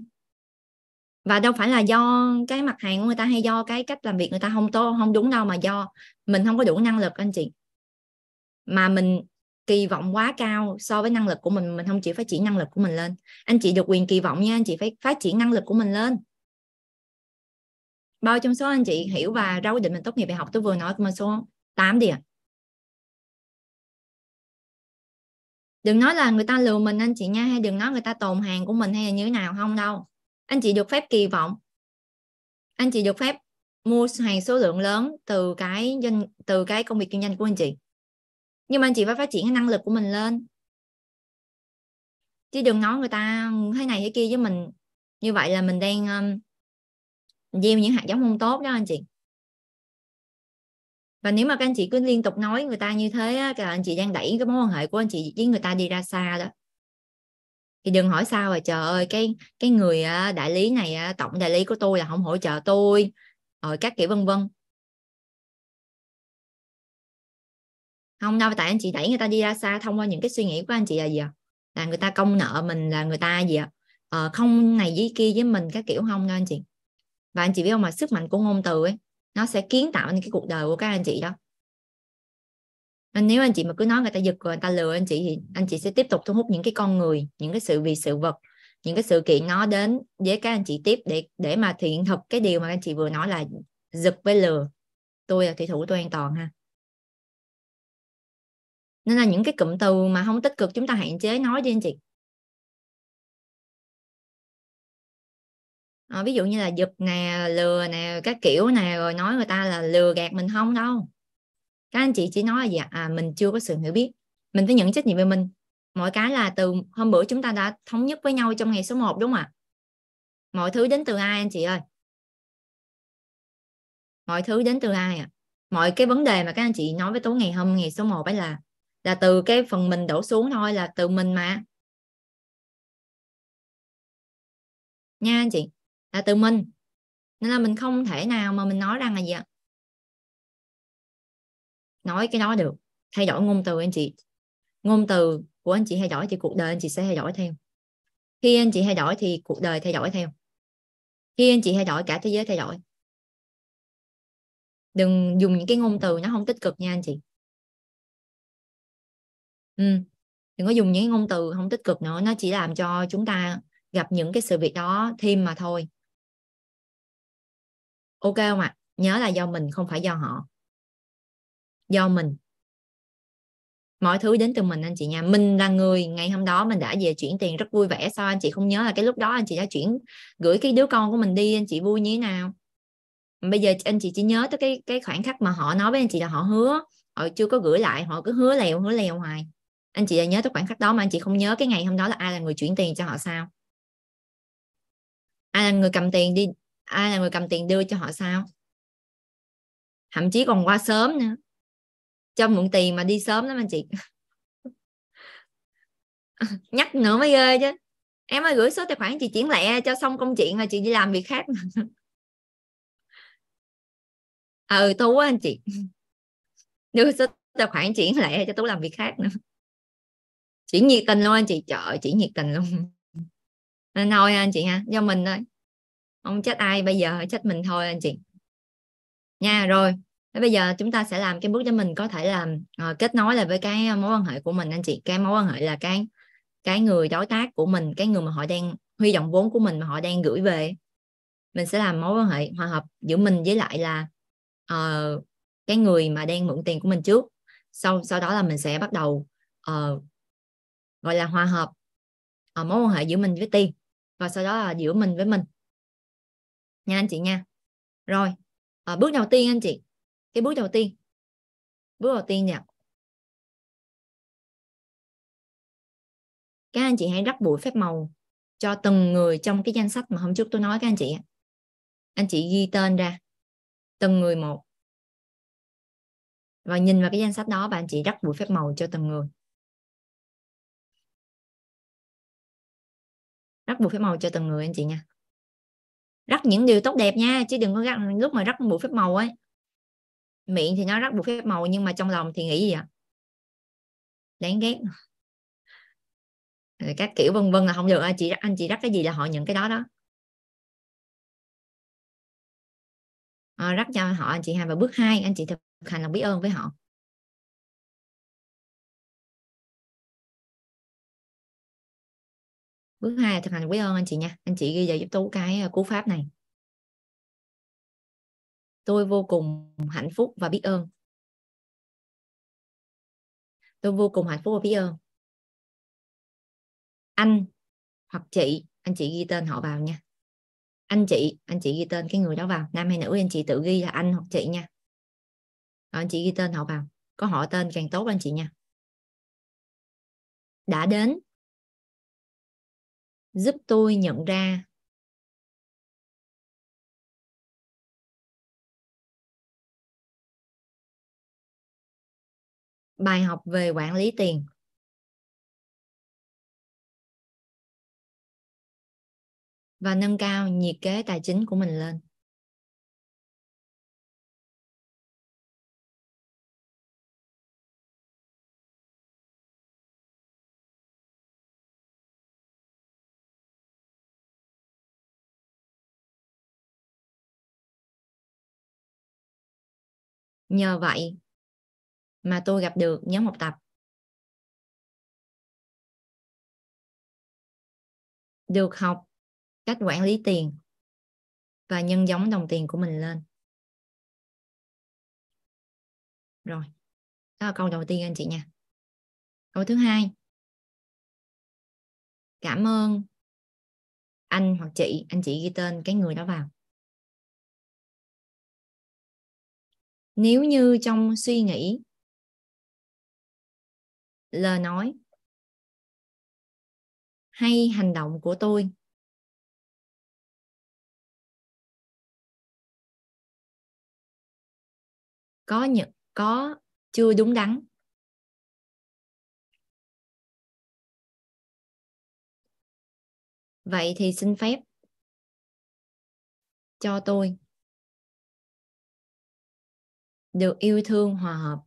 và đâu phải là do cái mặt hàng của người ta hay do cái cách làm việc người ta không tốt không đúng đâu mà do mình không có đủ năng lực anh chị mà mình kỳ vọng quá cao so với năng lực của mình mình không chỉ phát triển năng lực của mình lên anh chị được quyền kỳ vọng nha anh chị phải phát triển năng lực của mình lên bao trong số anh chị hiểu và ra quyết định mình tốt nghiệp đại học tôi vừa nói mà số 8 đi ạ à. đừng nói là người ta lừa mình anh chị nha hay đừng nói người ta tồn hàng của mình hay là như thế nào không đâu anh chị được phép kỳ vọng anh chị được phép mua hàng số lượng lớn từ cái doanh từ cái công việc kinh doanh của anh chị nhưng mà anh chị phải phát triển cái năng lực của mình lên chứ đừng nói người ta thế này thế kia với mình như vậy là mình đang um, gieo những hạt giống không tốt đó anh chị và nếu mà các anh chị cứ liên tục nói người ta như thế á, là anh chị đang đẩy cái mối quan hệ của anh chị với người ta đi ra xa đó thì đừng hỏi sao rồi trời ơi cái cái người đại lý này tổng đại lý của tôi là không hỗ trợ tôi rồi các kiểu vân vân không đâu tại anh chị đẩy người ta đi ra xa thông qua những cái suy nghĩ của anh chị là gì à? là người ta công nợ mình là người ta gì à? không này với kia với mình các kiểu không đâu anh chị và anh chị biết không mà sức mạnh của ngôn từ ấy nó sẽ kiến tạo nên cái cuộc đời của các anh chị đó anh nếu anh chị mà cứ nói người ta giật rồi người ta lừa anh chị thì anh chị sẽ tiếp tục thu hút những cái con người những cái sự việc sự vật những cái sự kiện nó đến với các anh chị tiếp để để mà thiện thực cái điều mà anh chị vừa nói là giật với lừa tôi là thủy thủ tôi an toàn ha nên là những cái cụm từ mà không tích cực chúng ta hạn chế nói đi anh chị à, ví dụ như là giật nè lừa nè các kiểu nè rồi nói người ta là lừa gạt mình không đâu các anh chị chỉ nói là gì à mình chưa có sự hiểu biết mình phải nhận trách nhiệm về mình mọi cái là từ hôm bữa chúng ta đã thống nhất với nhau trong ngày số 1 đúng không ạ mọi thứ đến từ ai anh chị ơi mọi thứ đến từ ai ạ à? mọi cái vấn đề mà các anh chị nói với tối ngày hôm ngày số 1 ấy là là từ cái phần mình đổ xuống thôi là từ mình mà nha anh chị là từ mình nên là mình không thể nào mà mình nói rằng là gì ạ nói cái đó được thay đổi ngôn từ anh chị ngôn từ của anh chị thay đổi thì cuộc đời anh chị sẽ thay đổi theo khi anh chị thay đổi thì cuộc đời thay đổi theo khi anh chị thay đổi cả thế giới thay đổi đừng dùng những cái ngôn từ nó không tích cực nha anh chị ừ. đừng có dùng những cái ngôn từ không tích cực nữa nó chỉ làm cho chúng ta gặp những cái sự việc đó thêm mà thôi ok không ạ à? nhớ là do mình không phải do họ do mình mọi thứ đến từ mình anh chị nha mình là người ngày hôm đó mình đã về chuyển tiền rất vui vẻ sao anh chị không nhớ là cái lúc đó anh chị đã chuyển gửi cái đứa con của mình đi anh chị vui như thế nào bây giờ anh chị chỉ nhớ tới cái cái khoảnh khắc mà họ nói với anh chị là họ hứa họ chưa có gửi lại họ cứ hứa lèo hứa lèo hoài anh chị đã nhớ tới khoảnh khắc đó mà anh chị không nhớ cái ngày hôm đó là ai là người chuyển tiền cho họ sao ai là người cầm tiền đi ai là người cầm tiền đưa cho họ sao thậm chí còn qua sớm nữa cho mượn tiền mà đi sớm lắm anh chị nhắc nữa mới ghê chứ em ơi gửi số tài khoản chị chuyển lẹ cho xong công chuyện rồi chị đi làm việc khác à, ừ tú anh chị đưa số tài khoản chuyển lẹ cho tú làm việc khác nữa chỉ nhiệt tình luôn anh chị trời chỉ nhiệt tình luôn nên thôi anh chị ha do mình thôi không trách ai bây giờ trách mình thôi anh chị nha rồi Thế bây giờ chúng ta sẽ làm cái bước cho mình có thể làm uh, kết nối lại với cái mối quan hệ của mình anh chị cái mối quan hệ là cái cái người đối tác của mình cái người mà họ đang huy động vốn của mình mà họ đang gửi về mình sẽ làm mối quan hệ hòa hợp giữa mình với lại là uh, cái người mà đang mượn tiền của mình trước sau sau đó là mình sẽ bắt đầu uh, gọi là hòa hợp uh, mối quan hệ giữa mình với tiền và sau đó là giữa mình với mình nha anh chị nha rồi uh, bước đầu tiên anh chị cái bước đầu tiên bước đầu tiên nha các anh chị hãy rắc bụi phép màu cho từng người trong cái danh sách mà hôm trước tôi nói các anh chị anh chị ghi tên ra từng người một và nhìn vào cái danh sách đó bạn chị rắc bụi phép màu cho từng người rắc bụi phép màu cho từng người anh chị nha rắc những điều tốt đẹp nha chứ đừng có rắc lúc mà rắc bụi phép màu ấy miệng thì nó rất được phép màu nhưng mà trong lòng thì nghĩ gì ạ đáng ghét các kiểu vân vân là không được anh chị anh chị rắc cái gì là họ nhận cái đó đó à, rắc cho họ anh chị hai và bước hai anh chị thực hành lòng biết ơn với họ bước hai là thực hành biết ơn anh chị nha anh chị ghi vào giúp tú cái ờ, cú pháp này tôi vô cùng hạnh phúc và biết ơn tôi vô cùng hạnh phúc và biết ơn anh hoặc chị anh chị ghi tên họ vào nha anh chị anh chị ghi tên cái người đó vào nam hay nữ anh chị tự ghi là anh hoặc chị nha Rồi anh chị ghi tên họ vào có họ tên càng tốt anh chị nha đã đến giúp tôi nhận ra bài học về quản lý tiền và nâng cao nhiệt kế tài chính của mình lên nhờ vậy mà tôi gặp được nhóm học tập được học cách quản lý tiền và nhân giống đồng tiền của mình lên rồi đó là câu đầu tiên anh chị nha câu thứ hai cảm ơn anh hoặc chị anh chị ghi tên cái người đó vào nếu như trong suy nghĩ lời nói hay hành động của tôi có những có chưa đúng đắn vậy thì xin phép cho tôi được yêu thương hòa hợp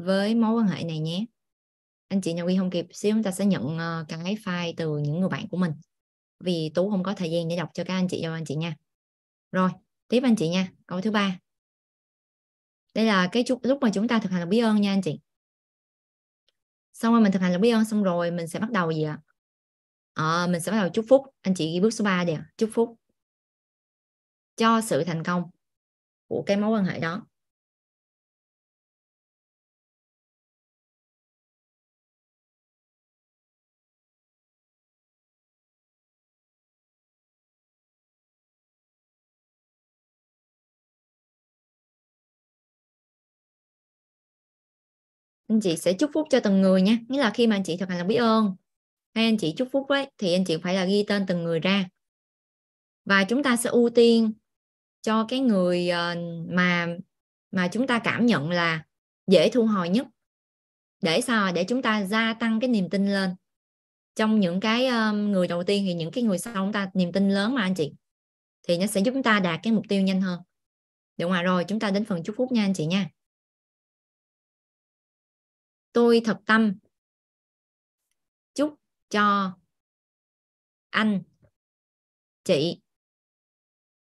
với mối quan hệ này nhé anh chị nhà quy không kịp xíu chúng ta sẽ nhận ờ, cái file từ những người bạn của mình vì tú không có thời gian để đọc cho các anh chị đâu anh chị nha rồi tiếp anh chị nha câu thứ ba đây là cái chút lúc mà chúng ta thực hành lòng biết ơn nha anh chị xong rồi mình thực hành lòng biết ơn xong rồi mình sẽ bắt đầu gì ạ à, mình sẽ bắt đầu chúc phúc anh chị ghi bước số 3 đi ạ chúc phúc cho sự thành công của cái mối quan hệ đó anh chị sẽ chúc phúc cho từng người nha nghĩa là khi mà anh chị thực hành lòng biết ơn hay anh chị chúc phúc ấy thì anh chị phải là ghi tên từng người ra và chúng ta sẽ ưu tiên cho cái người ờ, mà mà chúng ta cảm nhận là dễ thu hồi nhất để sao để chúng ta gia tăng cái niềm tin lên trong những cái ờ, người đầu tiên thì những cái người sau chúng ta niềm tin lớn mà anh chị thì nó sẽ giúp chúng ta đạt cái mục tiêu nhanh hơn được ngoài rồi chúng ta đến phần chúc phúc nha anh chị nha tôi thật tâm chúc cho anh chị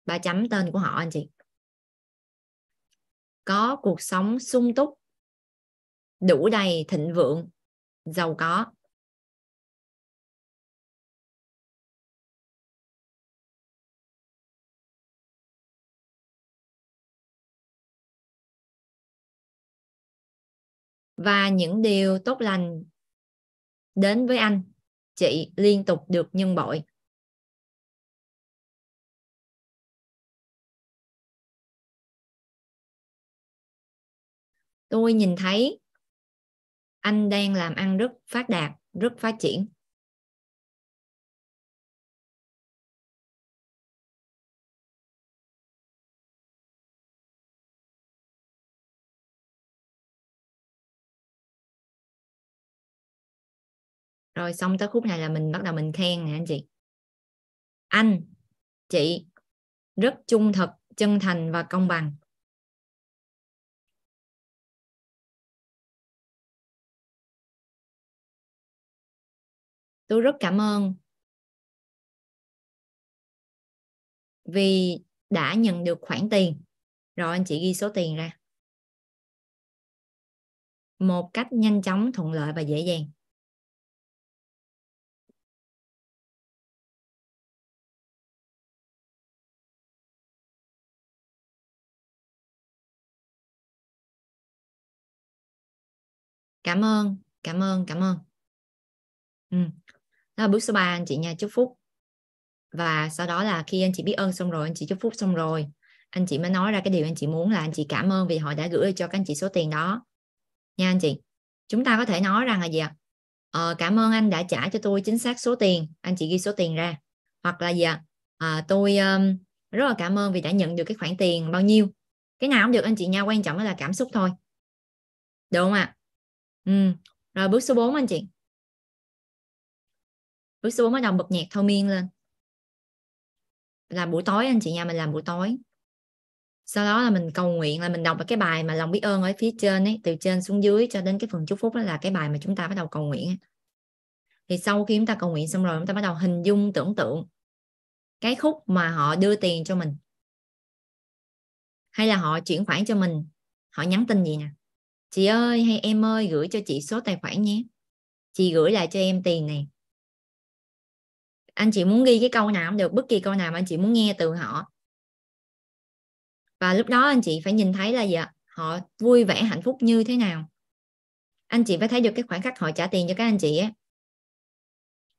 bà chấm tên của họ anh chị có cuộc sống sung túc đủ đầy thịnh vượng giàu có và những điều tốt lành đến với anh chị liên tục được nhân bội tôi nhìn thấy anh đang làm ăn rất phát đạt rất phát triển rồi xong tới khúc này là mình bắt đầu mình khen nè anh chị anh chị rất trung thực chân thành và công bằng tôi rất cảm ơn vì đã nhận được khoản tiền rồi anh chị ghi số tiền ra một cách nhanh chóng thuận lợi và dễ dàng cảm ơn cảm ơn cảm ơn ừ. đó là bước số 3 anh chị nha chúc phúc và sau đó là khi anh chị biết ơn xong rồi anh chị chúc phúc xong rồi anh chị mới nói ra cái điều anh chị muốn là anh chị cảm ơn vì họ đã gửi cho các anh chị số tiền đó nha anh chị chúng ta có thể nói rằng là gì ạ ờ, cảm ơn anh đã trả cho tôi chính xác số tiền anh chị ghi số tiền ra hoặc là gì ạ à, tôi um, rất là cảm ơn vì đã nhận được cái khoản tiền bao nhiêu cái nào cũng được anh chị nha quan trọng là cảm xúc thôi đúng không ạ ừ. rồi bước số 4 anh chị bước số 4 bắt đầu bật nhạc thôi miên lên làm buổi tối anh chị nha mình làm buổi tối sau đó là mình cầu nguyện là mình đọc cái bài mà lòng biết ơn ở phía trên ấy từ trên xuống dưới cho đến cái phần chúc phúc đó là cái bài mà chúng ta bắt đầu cầu nguyện thì sau khi chúng ta cầu nguyện xong rồi chúng ta bắt đầu hình dung tưởng tượng cái khúc mà họ đưa tiền cho mình hay là họ chuyển khoản cho mình họ nhắn tin gì nè chị ơi hay em ơi gửi cho chị số tài khoản nhé chị gửi lại cho em tiền này anh chị muốn ghi cái câu nào cũng được bất kỳ câu nào mà anh chị muốn nghe từ họ và lúc đó anh chị phải nhìn thấy là gì ạ dạ, họ vui vẻ hạnh phúc như thế nào anh chị phải thấy được cái khoảng khắc họ trả tiền cho các anh chị ấy,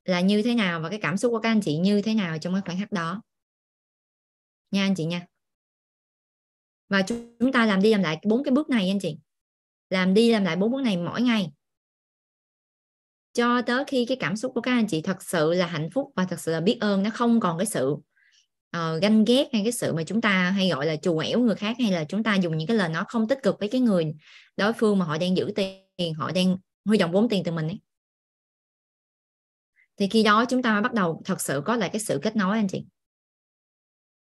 là như thế nào và cái cảm xúc của các anh chị như thế nào trong cái khoảng khắc đó nha anh chị nha và chúng ta làm đi làm lại bốn cái bước này anh chị làm đi làm lại bốn bước này mỗi ngày cho tới khi cái cảm xúc của các anh chị thật sự là hạnh phúc và thật sự là biết ơn nó không còn cái sự uh, ganh ghét hay cái sự mà chúng ta hay gọi là trù ẻo người khác hay là chúng ta dùng những cái lời nó không tích cực với cái người đối phương mà họ đang giữ tiền họ đang huy động vốn tiền từ mình ấy. thì khi đó chúng ta mới bắt đầu thật sự có lại cái sự kết nối anh chị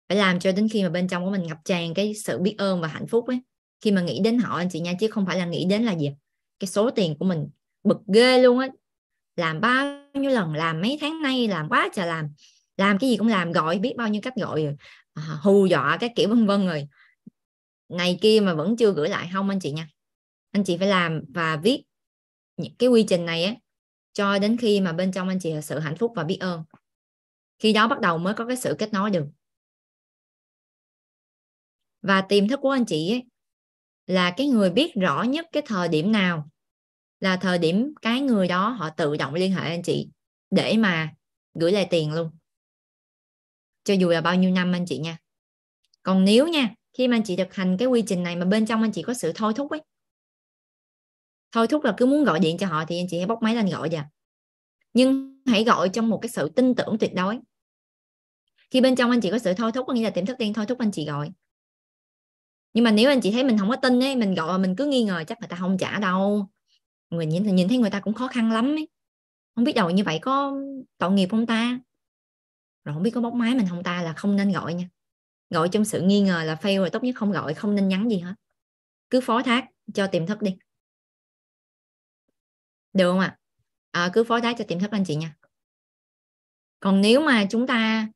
phải làm cho đến khi mà bên trong của mình ngập tràn cái sự biết ơn và hạnh phúc ấy khi mà nghĩ đến họ anh chị nha chứ không phải là nghĩ đến là gì cái số tiền của mình bực ghê luôn á làm bao nhiêu lần làm mấy tháng nay làm quá trời làm làm cái gì cũng làm gọi biết bao nhiêu cách gọi rồi à, hù dọa các kiểu vân vân rồi ngày kia mà vẫn chưa gửi lại không anh chị nha anh chị phải làm và viết những cái quy trình này á cho đến khi mà bên trong anh chị thật sự hạnh phúc và biết ơn khi đó bắt đầu mới có cái sự kết nối được và tiềm thức của anh chị ấy, là cái người biết rõ nhất cái thời điểm nào là thời điểm cái người đó họ tự động liên hệ anh chị để mà gửi lại tiền luôn cho dù là bao nhiêu năm anh chị nha còn nếu nha khi mà anh chị thực hành cái quy trình này mà bên trong anh chị có sự thôi thúc ấy thôi thúc là cứ muốn gọi điện cho họ thì anh chị hãy bóc máy lên gọi vào nhưng hãy gọi trong một cái sự tin tưởng tuyệt đối khi bên trong anh chị có sự thôi thúc có nghĩa là tiềm thức đen thôi thúc anh chị gọi nhưng mà nếu anh chị thấy mình không có tin ấy mình gọi mình cứ nghi ngờ chắc người ta không trả đâu người nhìn nhìn thấy người ta cũng khó khăn lắm ấy không biết đầu như vậy có tội nghiệp không ta rồi không biết có bóc máy mình không ta là không nên gọi nha gọi trong sự nghi ngờ là fail rồi tốt nhất không gọi không nên nhắn gì hết cứ phó thác cho tiềm thức đi được không ạ à? à, cứ phó thác cho tiềm thức anh chị nha còn nếu mà chúng ta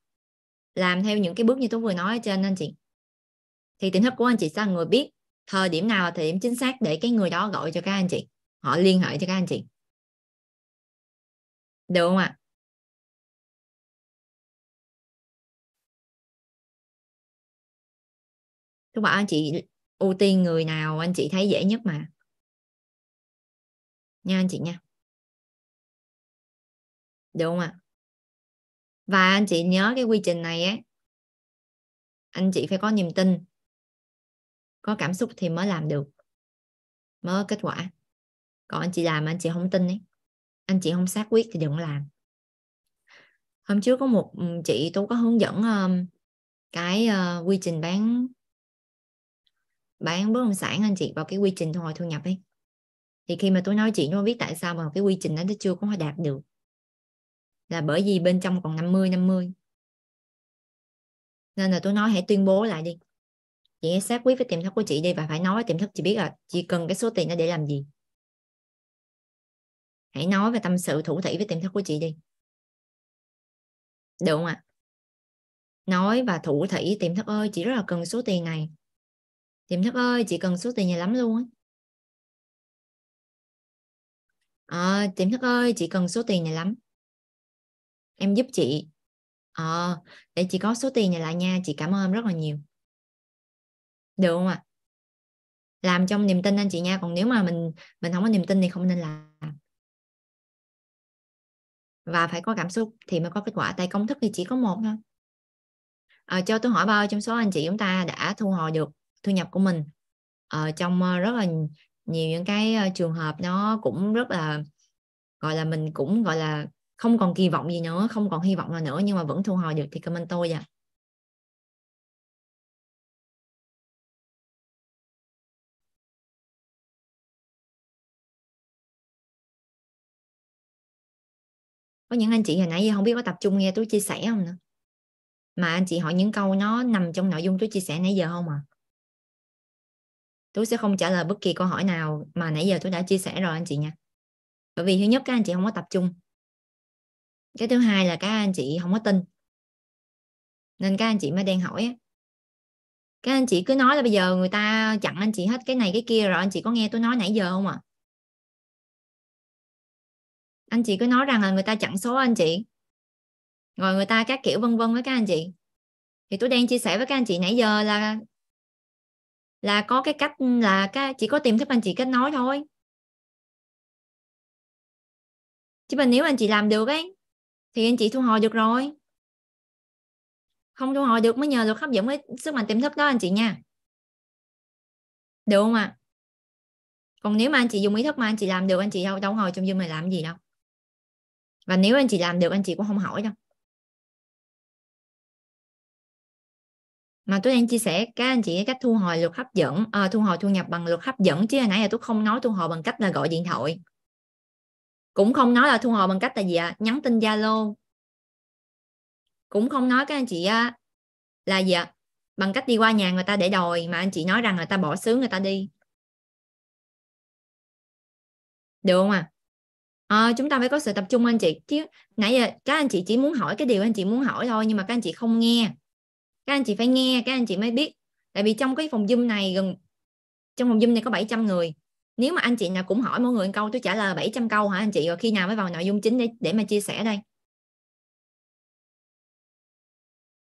làm theo những cái bước như tôi vừa nói ở trên anh chị thì tính hấp của anh chị sẽ người biết thời điểm nào là thời điểm chính xác để cái người đó gọi cho các anh chị họ liên hệ cho các anh chị được không ạ à? các bạn anh chị ưu tiên người nào anh chị thấy dễ nhất mà nha anh chị nha được không ạ và anh chị nhớ cái quy trình này á anh chị phải có niềm tin có cảm xúc thì mới làm được mới có kết quả còn anh chị làm anh chị không tin ấy anh chị không xác quyết thì đừng làm hôm trước có một ừ, chị tôi có hướng dẫn um, cái uh, quy trình bán bán bất động sản anh chị vào cái quy trình thu hồi thu nhập ấy thì khi mà tôi nói chị nó biết tại sao mà cái quy trình đó nó chưa có đạt được là bởi vì bên trong còn 50 50 nên là tôi nói hãy tuyên bố lại đi chị xác quyết với tiềm thức của chị đi và phải nói với tiềm thức chị biết là chị cần cái số tiền đó để làm gì hãy nói về tâm sự thủ thỉ với tiềm thức của chị đi được không ạ à? nói và thủ thỉ tiềm thức ơi chị rất là cần số tiền này tiềm thức ơi chị cần số tiền này lắm luôn á à, tiềm thức ơi chị cần số tiền này lắm em giúp chị à, để chị có số tiền này lại nha chị cảm ơn rất là nhiều được không ạ à? làm trong niềm tin anh chị nha còn nếu mà mình mình không có niềm tin thì không nên làm và phải có cảm xúc thì mới có kết quả tại công thức thì chỉ có một thôi à, cho tôi hỏi bao trong số anh chị chúng ta đã thu hồi được thu nhập của mình ở ờ, trong ờ, rất là nhiều những cái trường hợp nó cũng rất là gọi là mình cũng gọi là không còn kỳ vọng gì nữa không còn hy vọng nào nữa nhưng mà vẫn thu hồi được thì comment tôi vậy. có những anh chị hồi nãy giờ không biết có tập trung nghe tôi chia sẻ không nữa mà anh chị hỏi những câu nó nằm trong nội dung tôi chia sẻ nãy giờ không à tôi sẽ không trả lời bất kỳ câu hỏi nào mà nãy giờ tôi đã chia sẻ rồi anh chị nha bởi vì thứ nhất các anh chị không có tập trung cái thứ hai là các anh chị không có tin nên các anh chị mới đang hỏi các anh chị cứ nói là bây giờ người ta chặn anh chị hết cái này cái kia rồi anh chị có nghe tôi nói nãy giờ không ạ à? anh chị cứ nói rằng là người ta chặn số anh chị rồi người ta các kiểu vân vân với các anh chị thì tôi đang chia sẻ với các anh chị nãy giờ là là có cái cách là cái chỉ có tìm thức anh chị kết nối thôi chứ mà nếu anh chị làm được ấy thì anh chị thu hồi được rồi không thu hồi được mới nhờ được hấp dẫn với sức mạnh tiềm thức đó anh chị nha được không ạ à? còn nếu mà anh chị dùng ý thức mà anh chị làm được anh chị đâu đâu ngồi trong dương mà làm gì đâu và nếu anh chị làm được anh chị cũng không hỏi đâu mà tôi đang chia sẻ các anh chị cách thu hồi luật hấp dẫn à, thu hồi thu nhập bằng luật hấp dẫn chứ hồi nãy là tôi không nói thu hồi bằng cách là gọi điện thoại cũng không nói là thu hồi bằng cách là gì ạ à? nhắn tin zalo cũng không nói các anh chị à, là gì ạ à? bằng cách đi qua nhà người ta để đòi mà anh chị nói rằng người ta bỏ xứ người ta đi được không à À, chúng ta phải có sự tập trung anh chị chứ nãy giờ các anh chị chỉ muốn hỏi cái điều anh chị muốn hỏi thôi nhưng mà các anh chị không nghe các anh chị phải nghe các anh chị mới biết tại vì trong cái phòng zoom này gần trong phòng zoom này có 700 người nếu mà anh chị nào cũng hỏi mỗi người một câu tôi trả lời 700 câu hả anh chị rồi khi nào mới vào nội dung chính để để mà chia sẻ đây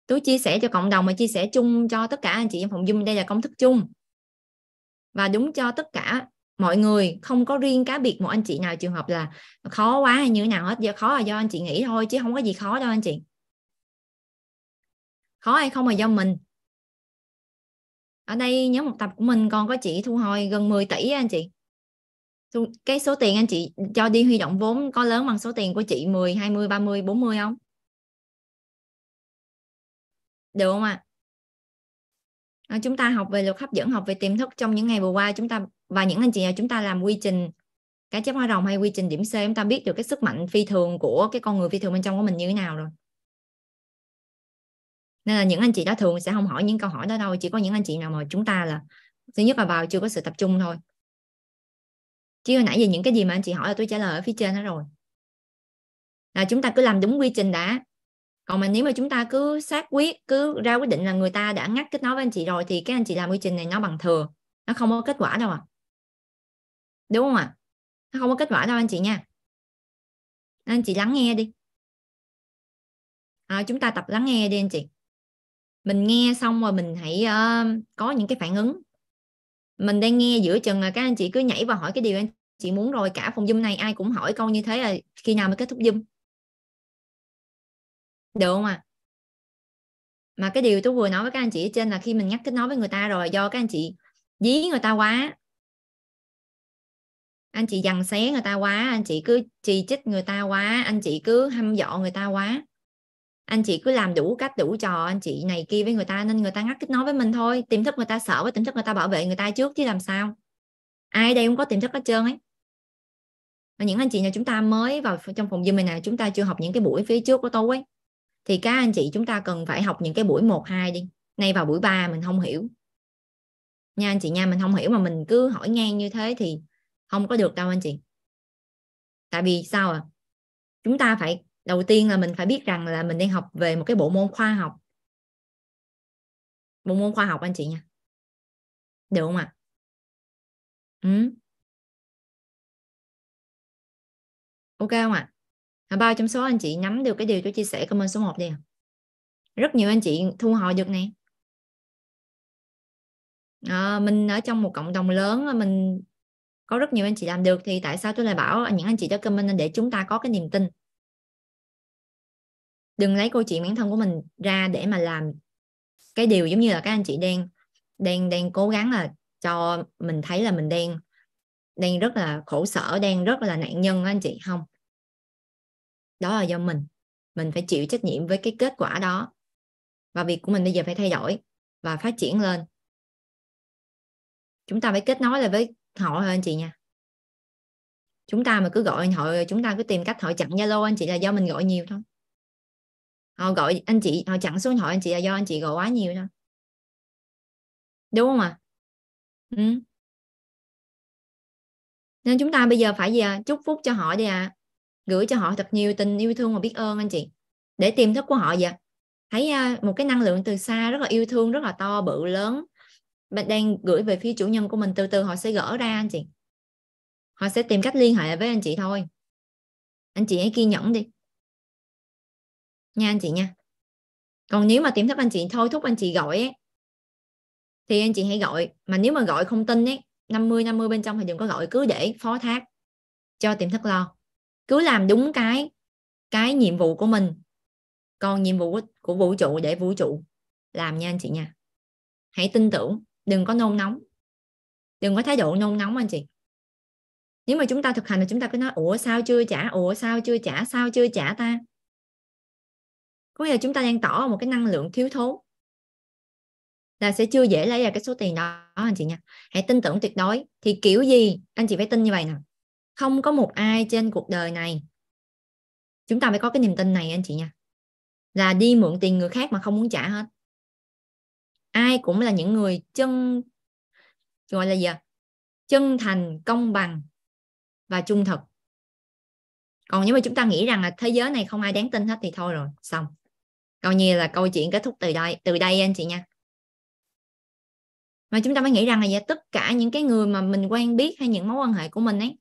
tôi chia sẻ cho cộng đồng mà chia sẻ chung cho tất cả anh chị trong phòng zoom đây là công thức chung và đúng cho tất cả mọi người không có riêng cá biệt một anh chị nào trường hợp là khó quá hay như thế nào hết do khó là do anh chị nghĩ thôi chứ không có gì khó đâu anh chị khó hay không là do mình ở đây nhóm một tập của mình còn có chị thu hồi gần 10 tỷ anh chị cái số tiền anh chị cho đi huy động vốn có lớn bằng số tiền của chị 10, 20, 30, 40 không? Được không ạ? À? chúng ta học về luật hấp dẫn học về tiềm thức trong những ngày vừa qua chúng ta và những anh chị nào chúng ta làm quy trình cá chép hoa rồng hay quy trình điểm C chúng ta biết được cái sức mạnh phi thường của cái con người phi thường bên trong của mình như thế nào rồi nên là những anh chị đó thường sẽ không hỏi những câu hỏi đó đâu chỉ có những anh chị nào mà chúng ta là thứ nhất là vào chưa có sự tập trung thôi chứ hồi nãy giờ những cái gì mà anh chị hỏi là tôi trả lời ở phía trên đó rồi là chúng ta cứ làm đúng quy trình đã còn mà nếu mà chúng ta cứ xác quyết cứ ra quyết định là người ta đã ngắt kết nối với anh chị rồi thì cái anh chị làm quy trình này nó bằng thừa nó không có kết quả đâu à đúng không ạ nó không có kết quả đâu anh chị nha anh chị lắng nghe đi à, chúng ta tập lắng nghe đi anh chị mình nghe xong rồi mình hãy uh, có những cái phản ứng mình đang nghe giữa chừng là các anh chị cứ nhảy vào hỏi cái điều anh chị muốn rồi cả phòng zoom này ai cũng hỏi câu như thế là khi nào mới kết thúc zoom được không ạ à? mà cái điều tôi vừa nói với các anh chị ở trên là khi mình nhắc kết nối với người ta rồi do các anh chị dí người ta quá anh chị dằn xé người ta quá anh chị cứ chì chích người ta quá anh chị cứ hăm dọ người ta quá anh chị cứ làm đủ cách đủ trò anh chị này kia với người ta nên người ta ngắt kết nối với mình thôi tiềm thức người ta sợ với tiềm thức người ta bảo vệ người ta trước chứ làm sao ai đây cũng có tiềm thức hết trơn ấy và những anh chị nào chúng ta mới vào trong phòng gym này nè chúng ta chưa học những cái buổi phía trước của tôi ấy thì các anh chị chúng ta cần phải học những cái buổi 1, 2 đi nay vào buổi 3 mình không hiểu nha anh chị nha mình không hiểu mà mình cứ hỏi ngang như thế thì không có được đâu anh chị tại vì sao ạ à? chúng ta phải đầu tiên là mình phải biết rằng là mình đang học về một cái bộ môn khoa học bộ môn khoa học anh chị nha được không ạ à? ừ. ok không ạ à? bao trong số anh chị nắm được cái điều tôi chia sẻ comment số 1 đi à? rất nhiều anh chị thu hồi được nè à, mình ở trong một cộng đồng lớn mình có rất nhiều anh chị làm được thì tại sao tôi lại bảo những anh chị cho comment để chúng ta có cái niềm tin đừng lấy câu chuyện bản thân của mình ra để mà làm cái điều giống như là các anh chị đang đang đang cố gắng là cho mình thấy là mình đang đang rất là khổ sở đang rất là nạn nhân anh chị không đó là do mình mình phải chịu trách nhiệm với cái kết quả đó và việc của mình bây giờ phải thay đổi và phát triển lên chúng ta phải kết nối lại với hội thôi anh chị nha chúng ta mà cứ gọi điện thoại chúng ta cứ tìm cách họ chặn zalo anh chị là do mình gọi nhiều thôi họ gọi anh chị họ chặn số điện thoại anh chị là do anh chị gọi quá nhiều thôi đúng không ạ à? ừ. nên chúng ta bây giờ phải gì à? chúc phúc cho họ đi à gửi cho họ thật nhiều tình yêu thương và biết ơn anh chị để tiềm thức của họ vậy thấy à, một cái năng lượng từ xa rất là yêu thương rất là to bự lớn bạn đang gửi về phía chủ nhân của mình từ từ họ sẽ gỡ ra anh chị họ sẽ tìm cách liên hệ với anh chị thôi anh chị hãy kiên nhẫn đi nha anh chị nha còn nếu mà tiềm thức anh chị thôi thúc anh chị gọi ấy, thì anh chị hãy gọi mà nếu mà gọi không tin ấy 50 50 bên trong thì đừng có gọi cứ để phó thác cho tiềm thức lo cứ làm đúng cái cái nhiệm vụ của mình còn nhiệm vụ của vũ trụ để vũ trụ làm nha anh chị nha hãy tin tưởng đừng có nôn nóng đừng có thái độ nôn nóng anh chị nếu mà chúng ta thực hành thì chúng ta cứ nói ủa sao chưa trả ủa sao chưa trả sao chưa trả ta có nghĩa là chúng ta đang tỏ một cái năng lượng thiếu thốn là sẽ chưa dễ lấy ra cái số tiền đó anh chị nha hãy tin tưởng tuyệt đối thì kiểu gì anh chị phải tin như vậy nè không có một ai trên cuộc đời này chúng ta phải có cái niềm tin này anh chị nha là đi mượn tiền người khác mà không muốn trả hết ai cũng là những người chân gọi là gì chân thành công bằng và trung thực còn nếu mà chúng ta nghĩ rằng là thế giới này không ai đáng tin hết thì thôi rồi xong coi như là câu chuyện kết thúc từ đây từ đây anh chị nha mà chúng ta mới nghĩ rằng là tất cả những cái người mà mình quen biết hay những mối quan hệ của mình ấy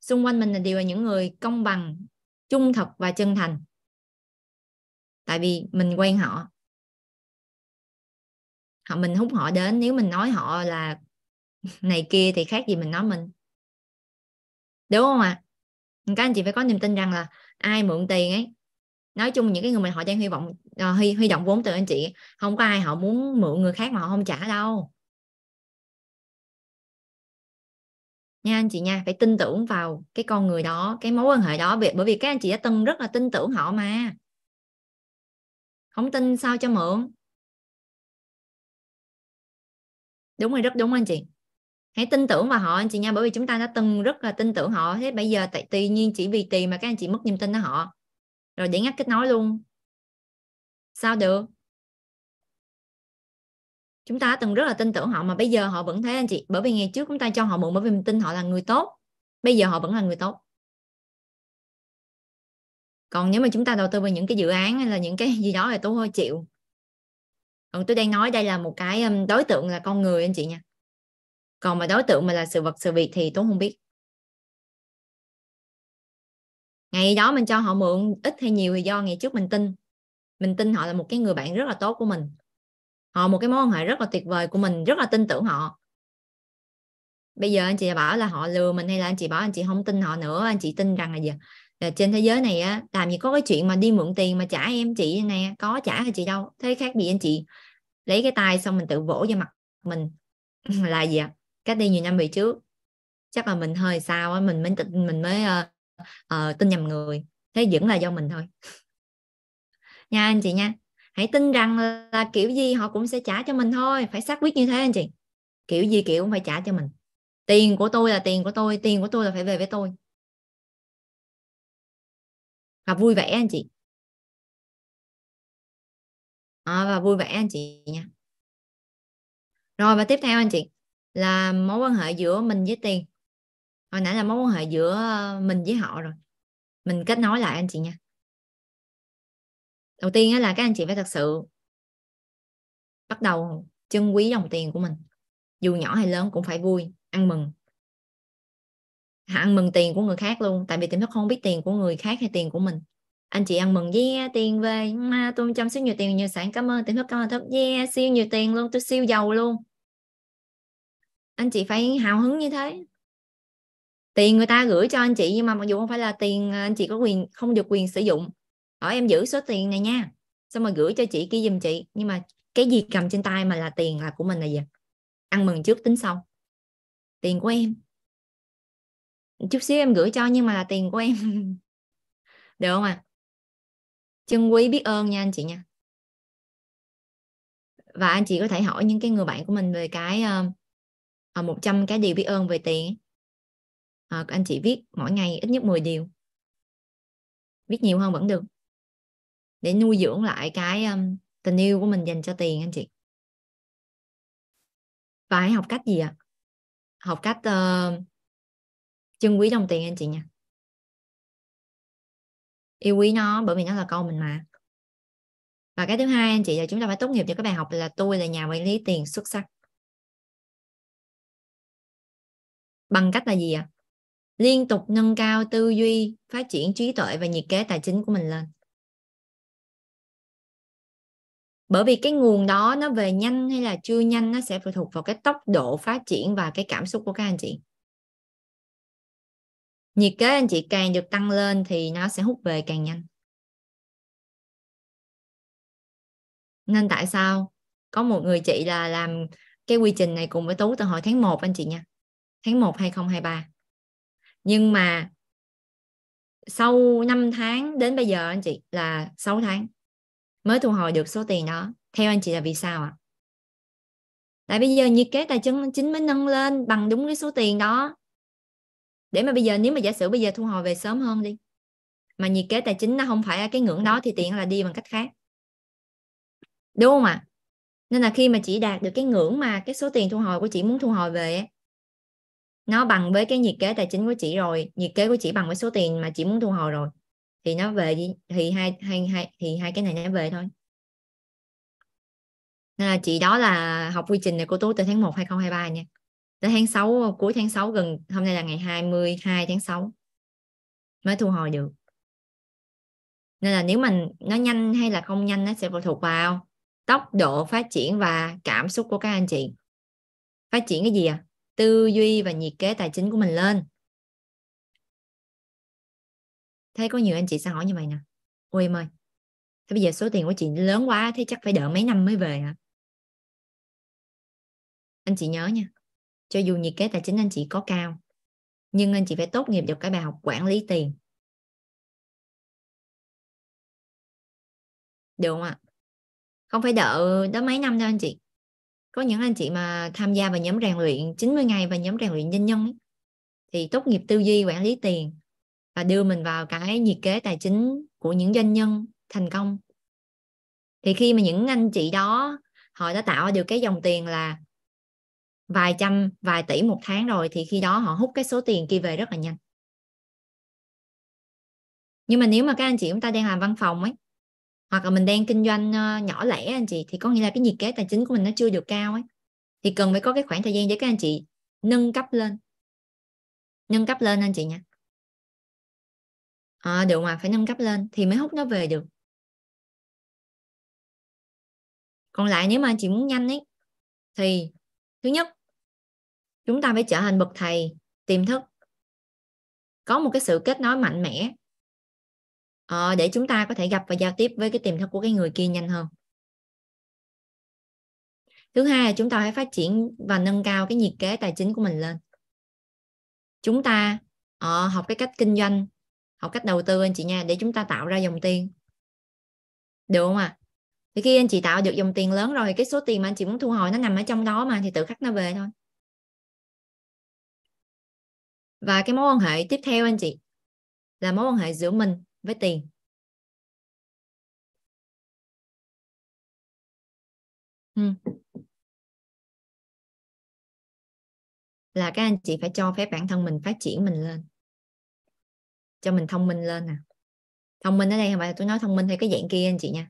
xung quanh mình là đều là những người công bằng trung thực và chân thành tại vì mình quen họ họ mình hút họ đến nếu mình nói họ là này kia thì khác gì mình nói mình đúng không ạ à? các anh chị phải có niềm tin rằng là ai mượn tiền ấy nói chung những cái người mà họ đang hy vọng uh, ờ, huy huy động vốn từ anh chị không có ai họ muốn mượn người khác mà họ không trả đâu nha anh chị nha phải tin tưởng vào cái con người đó cái mối quan hệ đó bởi vì các anh chị đã từng rất là tin tưởng họ mà không tin sao cho mượn đúng rồi rất đúng anh chị hãy tin tưởng vào họ anh chị nha bởi vì chúng ta đã từng rất là tin tưởng họ thế bây giờ tại tự nhiên chỉ vì tiền mà các anh chị mất niềm tin ở họ rồi để ngắt kết nối luôn sao được chúng ta đã từng rất là tin tưởng họ mà bây giờ họ vẫn thế anh chị bởi vì ngày trước chúng ta cho họ mượn bởi vì mình tin họ là người tốt bây giờ họ vẫn là người tốt còn nếu mà chúng ta đầu tư vào những cái dự án hay là những cái gì đó thì tôi hơi chịu còn ừ, tôi đang nói đây là một cái đối tượng là con người anh chị nha còn mà đối tượng mà là sự vật sự việc thì tôi không biết ngày đó mình cho họ mượn ít hay nhiều thì do ngày trước mình tin mình tin họ là một cái người bạn rất là tốt của mình họ một cái mối quan hệ rất là tuyệt vời của mình rất là tin tưởng họ bây giờ anh chị bảo là họ lừa mình hay là anh chị bảo anh chị không tin họ nữa anh chị tin rằng là gì trên thế giới này á làm gì có cái chuyện mà đi mượn tiền mà trả em chị nè có trả hay chị đâu thế khác gì anh chị lấy cái tay xong mình tự vỗ vào mặt mình là gì ạ à? cách đi nhiều năm về trước chắc là mình hơi sao á mình mới mình mới uh, uh, tin nhầm người thế vẫn là do mình thôi nha anh chị nha hãy tin rằng là kiểu gì họ cũng sẽ trả cho mình thôi phải xác quyết như thế anh chị kiểu gì kiểu cũng phải trả cho mình tiền của tôi là tiền của tôi tiền của tôi là phải về với tôi và vui vẻ anh chị à, và vui vẻ anh chị nha rồi và tiếp theo anh chị là mối quan hệ giữa mình với tiền hồi nãy là mối quan hệ giữa ờ, mình với họ rồi mình kết nối lại anh chị nha đầu tiên là các anh chị phải thật sự bắt đầu trân quý dòng tiền của mình dù nhỏ hay lớn cũng phải vui ăn mừng ăn mừng tiền của người khác luôn tại vì tiềm thức không biết tiền của người khác hay tiền của mình anh chị ăn mừng yeah, tiền về mà tôi chăm siêu nhiều tiền nhiều sản cảm ơn tiềm thức cảm ơn thức yeah, siêu nhiều tiền luôn tôi siêu giàu luôn anh chị phải hào hứng như thế tiền người ta gửi cho anh chị nhưng mà mặc dù không phải là tiền à, anh chị có quyền không được quyền sử dụng ở em giữ số tiền này nha xong rồi gửi cho chị kia giùm chị nhưng mà cái gì cầm trên tay mà là tiền là của mình là gì ăn mừng trước tính sau tiền của em chút xíu em gửi cho nhưng mà là tiền của em được không ạ à? chân quý biết ơn nha anh chị nha và anh chị có thể hỏi những cái người bạn của mình về cái uh, ờ, 100 ờ, cái điều biết ơn về tiền uh, anh chị viết mỗi ngày ít nhất 10 điều viết nhiều hơn vẫn được để nuôi dưỡng lại cái um, tình yêu của mình dành cho tiền anh chị và hãy học cách gì ạ à? học cách uh, trân quý đồng tiền anh chị nha yêu quý nó bởi vì nó là con mình mà và cái thứ hai anh chị là chúng ta phải tốt nghiệp cho các bài học là tôi là nhà quản lý tiền xuất sắc bằng cách là gì ạ liên tục nâng cao tư duy phát triển trí tuệ và nhiệt kế tài chính của mình lên bởi vì cái nguồn đó nó về nhanh hay là chưa nhanh nó sẽ phụ thuộc vào cái tốc độ phát triển và cái cảm xúc của các anh chị nhiệt kế anh chị càng được tăng lên thì nó sẽ hút về càng nhanh nên tại sao có một người chị là làm cái quy trình này cùng với Tú từ hồi tháng 1 anh chị nha tháng 1 2023 nhưng mà sau 5 tháng đến bây giờ anh chị là 6 tháng mới thu hồi được số tiền đó theo anh chị là vì sao ạ à? tại bây giờ nhiệt kế tài chính chính mới nâng lên bằng đúng cái số tiền đó để mà bây giờ nếu mà giả sử bây giờ thu hồi về sớm hơn đi mà nhiệt kế tài chính nó không phải ở cái ngưỡng đó thì tiện là đi bằng cách khác đúng không ạ à? nên là khi mà chỉ đạt được cái ngưỡng mà cái số tiền thu hồi của chị muốn thu hồi về nó bằng với cái nhiệt kế tài chính của chị rồi nhiệt kế của chị bằng với số tiền mà chị muốn thu hồi rồi thì nó về đi thì hai hai hai thì hai cái này nó về thôi nên là chị đó là học quy trình này của tú từ tháng 1 2023 nha tới tháng 6 cuối tháng 6 gần hôm nay là ngày 22 tháng 6 mới thu hồi được nên là nếu mình nó nhanh hay là không nhanh nó sẽ phụ thuộc vào tốc độ phát triển và cảm xúc của các anh chị phát triển cái gì à tư duy và nhiệt kế tài chính của mình lên thấy có nhiều anh chị sao hỏi như vậy nè ôi em ơi thế bây giờ số tiền của chị lớn quá thế chắc phải đợi mấy năm mới về hả à? anh chị nhớ nha cho dù nhiệt kế tài chính anh chị có cao nhưng anh chị phải tốt nghiệp được cái bài học quản lý tiền được không ạ không phải đợi đó mấy năm đâu anh chị có những anh chị mà tham gia vào nhóm rèn luyện 90 ngày và nhóm rèn luyện doanh nhân ấy, thì tốt nghiệp tư duy quản lý tiền và đưa mình vào cái nhiệt kế tài chính của những doanh nhân thành công thì khi mà những anh chị đó họ đã tạo được cái dòng tiền là vài trăm vài tỷ một tháng rồi thì khi đó họ hút cái số tiền kia về rất là nhanh nhưng mà nếu mà các anh chị chúng ta đang làm văn phòng ấy hoặc là mình đang kinh doanh ờ, nhỏ lẻ anh chị thì có nghĩa là cái nhiệt kế tài chính của mình nó chưa được cao ấy thì cần phải có cái khoảng thời gian để các anh chị nâng cấp lên nâng cấp lên anh chị nha à, được mà phải nâng cấp lên thì mới hút nó về được còn lại nếu mà anh chị muốn nhanh ấy thì thứ nhất chúng ta phải trở thành bậc thầy tiềm thức có một cái sự kết nối mạnh mẽ uh, để chúng ta có thể gặp và giao tiếp với cái tiềm thức của cái người kia nhanh hơn thứ hai là chúng ta phải phát triển và nâng cao cái nhiệt kế tài chính của mình lên chúng ta uh, học cái cách kinh doanh học cách đầu tư anh chị nha để chúng ta tạo ra dòng tiền được không ạ à? thì khi anh chị tạo được dòng tiền lớn rồi thì cái số tiền mà anh chị muốn thu hồi nó nằm ở trong đó mà thì tự khắc nó về thôi và cái mối quan hệ tiếp theo anh chị là mối quan hệ giữa mình với tiền ừ. là các anh chị phải cho phép bản thân mình phát triển mình lên cho mình thông minh lên nè à. thông minh ở đây không phải là tôi nói thông minh theo cái dạng kia anh chị nha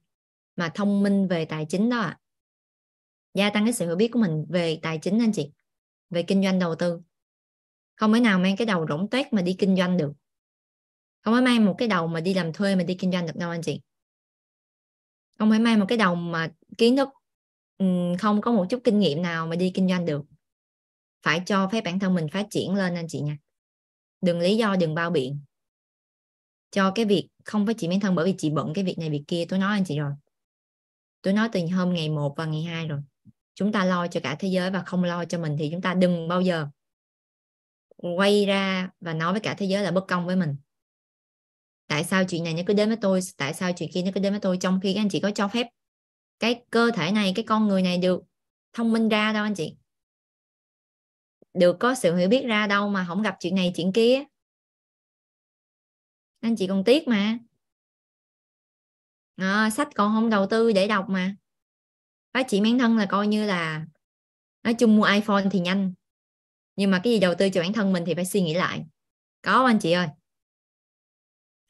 mà thông minh về tài chính đó ạ à. gia tăng cái sự hiểu biết của mình về tài chính anh chị về kinh doanh đầu tư không thể nào mang cái đầu rỗng tuếch mà đi kinh doanh được không phải mang một cái đầu mà đi làm thuê mà đi kinh doanh được đâu anh chị không phải mang một cái đầu mà kiến thức không có một chút kinh nghiệm nào mà đi kinh doanh được phải cho phép bản thân mình phát triển lên anh chị nha đừng lý do đừng bao biện cho cái việc không phải chị bản thân bởi vì chị bận cái việc này việc kia tôi nói anh chị rồi tôi nói từ hôm ngày 1 và ngày 2 rồi chúng ta lo cho cả thế giới và không lo cho mình thì chúng ta đừng bao giờ quay ra và nói với cả thế giới là bất công với mình tại sao chuyện này nó cứ đến với tôi tại sao chuyện kia nó cứ đến với tôi trong khi các anh chị có cho phép cái cơ thể này cái con người này được thông minh ra đâu anh chị được có sự hiểu biết ra đâu mà không gặp chuyện này chuyện kia anh chị còn tiếc mà à, sách còn không đầu tư để đọc mà bác chị bản thân là coi như là nói chung mua iphone thì nhanh nhưng mà cái gì đầu tư cho bản thân mình thì phải suy nghĩ lại có không anh chị ơi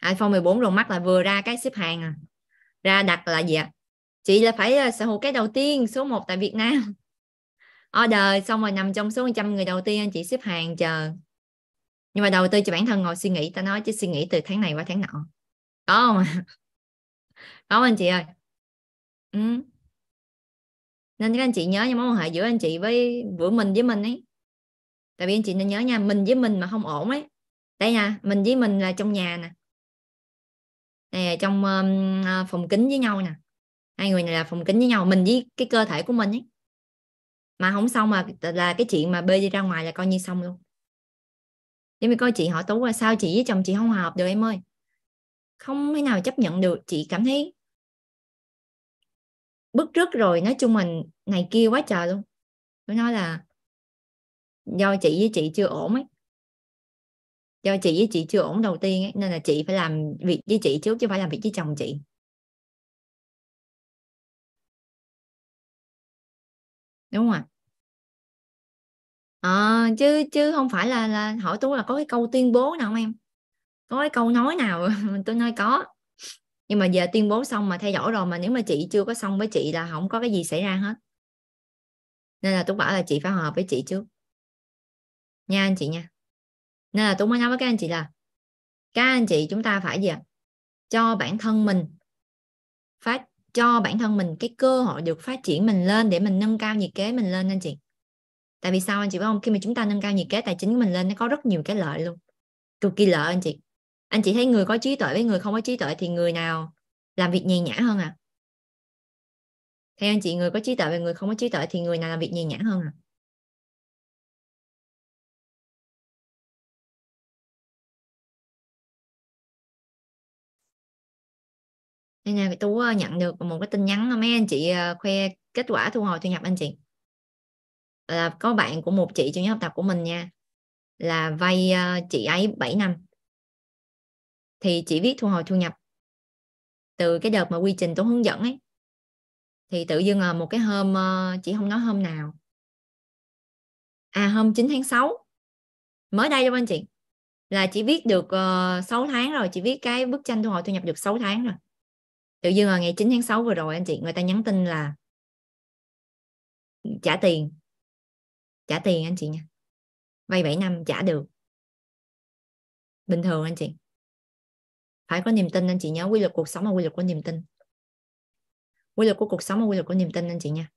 iPhone 14 rồi mắt là vừa ra cái xếp hàng à ra đặt là gì ạ à? chị là phải ờ, sở hữu cái đầu tiên số 1 tại Việt Nam order xong rồi nằm trong số 100 người đầu tiên anh chị xếp hàng chờ nhưng mà đầu tư cho bản thân ngồi suy nghĩ ta nói chứ suy nghĩ từ tháng này qua tháng nọ có không à? có không anh chị ơi ừ. nên các anh chị nhớ những mối quan hệ giữa anh chị với giữa mình với mình ấy tại vì anh chị nên nhớ nha mình với mình mà không ổn ấy đây nha mình với mình là trong nhà nè này trong um, phòng kính với nhau nè hai người này là phòng kính với nhau mình với cái cơ thể của mình ấy mà không xong mà là cái chuyện mà bê đi ra ngoài là coi như xong luôn giống như coi chị hỏi tú là sao chị với chồng chị không hòa hợp được em ơi không thể nào chấp nhận được chị cảm thấy bức rứt rồi nói chung mình này kia quá trời luôn tôi nói là do chị với chị chưa ổn ấy do chị với chị chưa ổn đầu tiên ấy, nên là chị phải làm việc với chị trước chứ phải làm việc với chồng chị đúng không ạ à? chứ chứ không phải là là hỏi tôi là có cái câu tuyên bố nào không em có cái câu nói nào tôi nói có nhưng mà giờ tuyên bố xong mà thay đổi rồi mà nếu mà chị chưa có xong với chị là không có cái gì xảy ra hết nên là tôi bảo là chị phải hợp với chị trước nha anh chị nha nên là tôi mới nói với các anh chị là các anh chị chúng ta phải gì ạ à? cho bản thân mình phát cho bản thân mình cái cơ hội được phát triển mình lên để mình nâng cao nhiệt kế mình lên anh chị tại vì sao anh chị biết không khi mà chúng ta nâng cao nhiệt kế tài chính của mình lên nó có rất nhiều cái lợi luôn cực kỳ lợi anh chị anh chị thấy người có trí tuệ với người không có trí tuệ thì người nào làm việc nhẹ nhã hơn à theo anh chị người có trí tuệ và người không có trí tuệ thì người nào làm việc nhẹ nhã hơn à nên là tú ờ, nhận được một cái tin nhắn ờ, mấy anh chị ờ, khoe kết quả thu hồi thu nhập anh chị là có bạn của một chị trong nhóm học tập của mình nha là vay chị ấy 7 năm thì chị viết thu hồi thu nhập từ cái đợt mà quy trình tôi hướng dẫn ấy thì tự dưng là một cái hôm chị không nói hôm nào à hôm 9 tháng 6 mới đây đâu anh chị là chị viết được uh, 6 tháng rồi chị viết cái bức tranh thu hồi thu nhập được 6 tháng rồi tự dưng vào ngày 9 tháng 6 vừa rồi anh chị người ta nhắn tin là trả tiền trả tiền anh chị nha vay 7 năm trả được bình thường anh chị phải có niềm tin anh chị nhớ quy luật cuộc sống là quy luật của niềm tin quy luật của cuộc sống là quy luật của niềm tin anh chị nha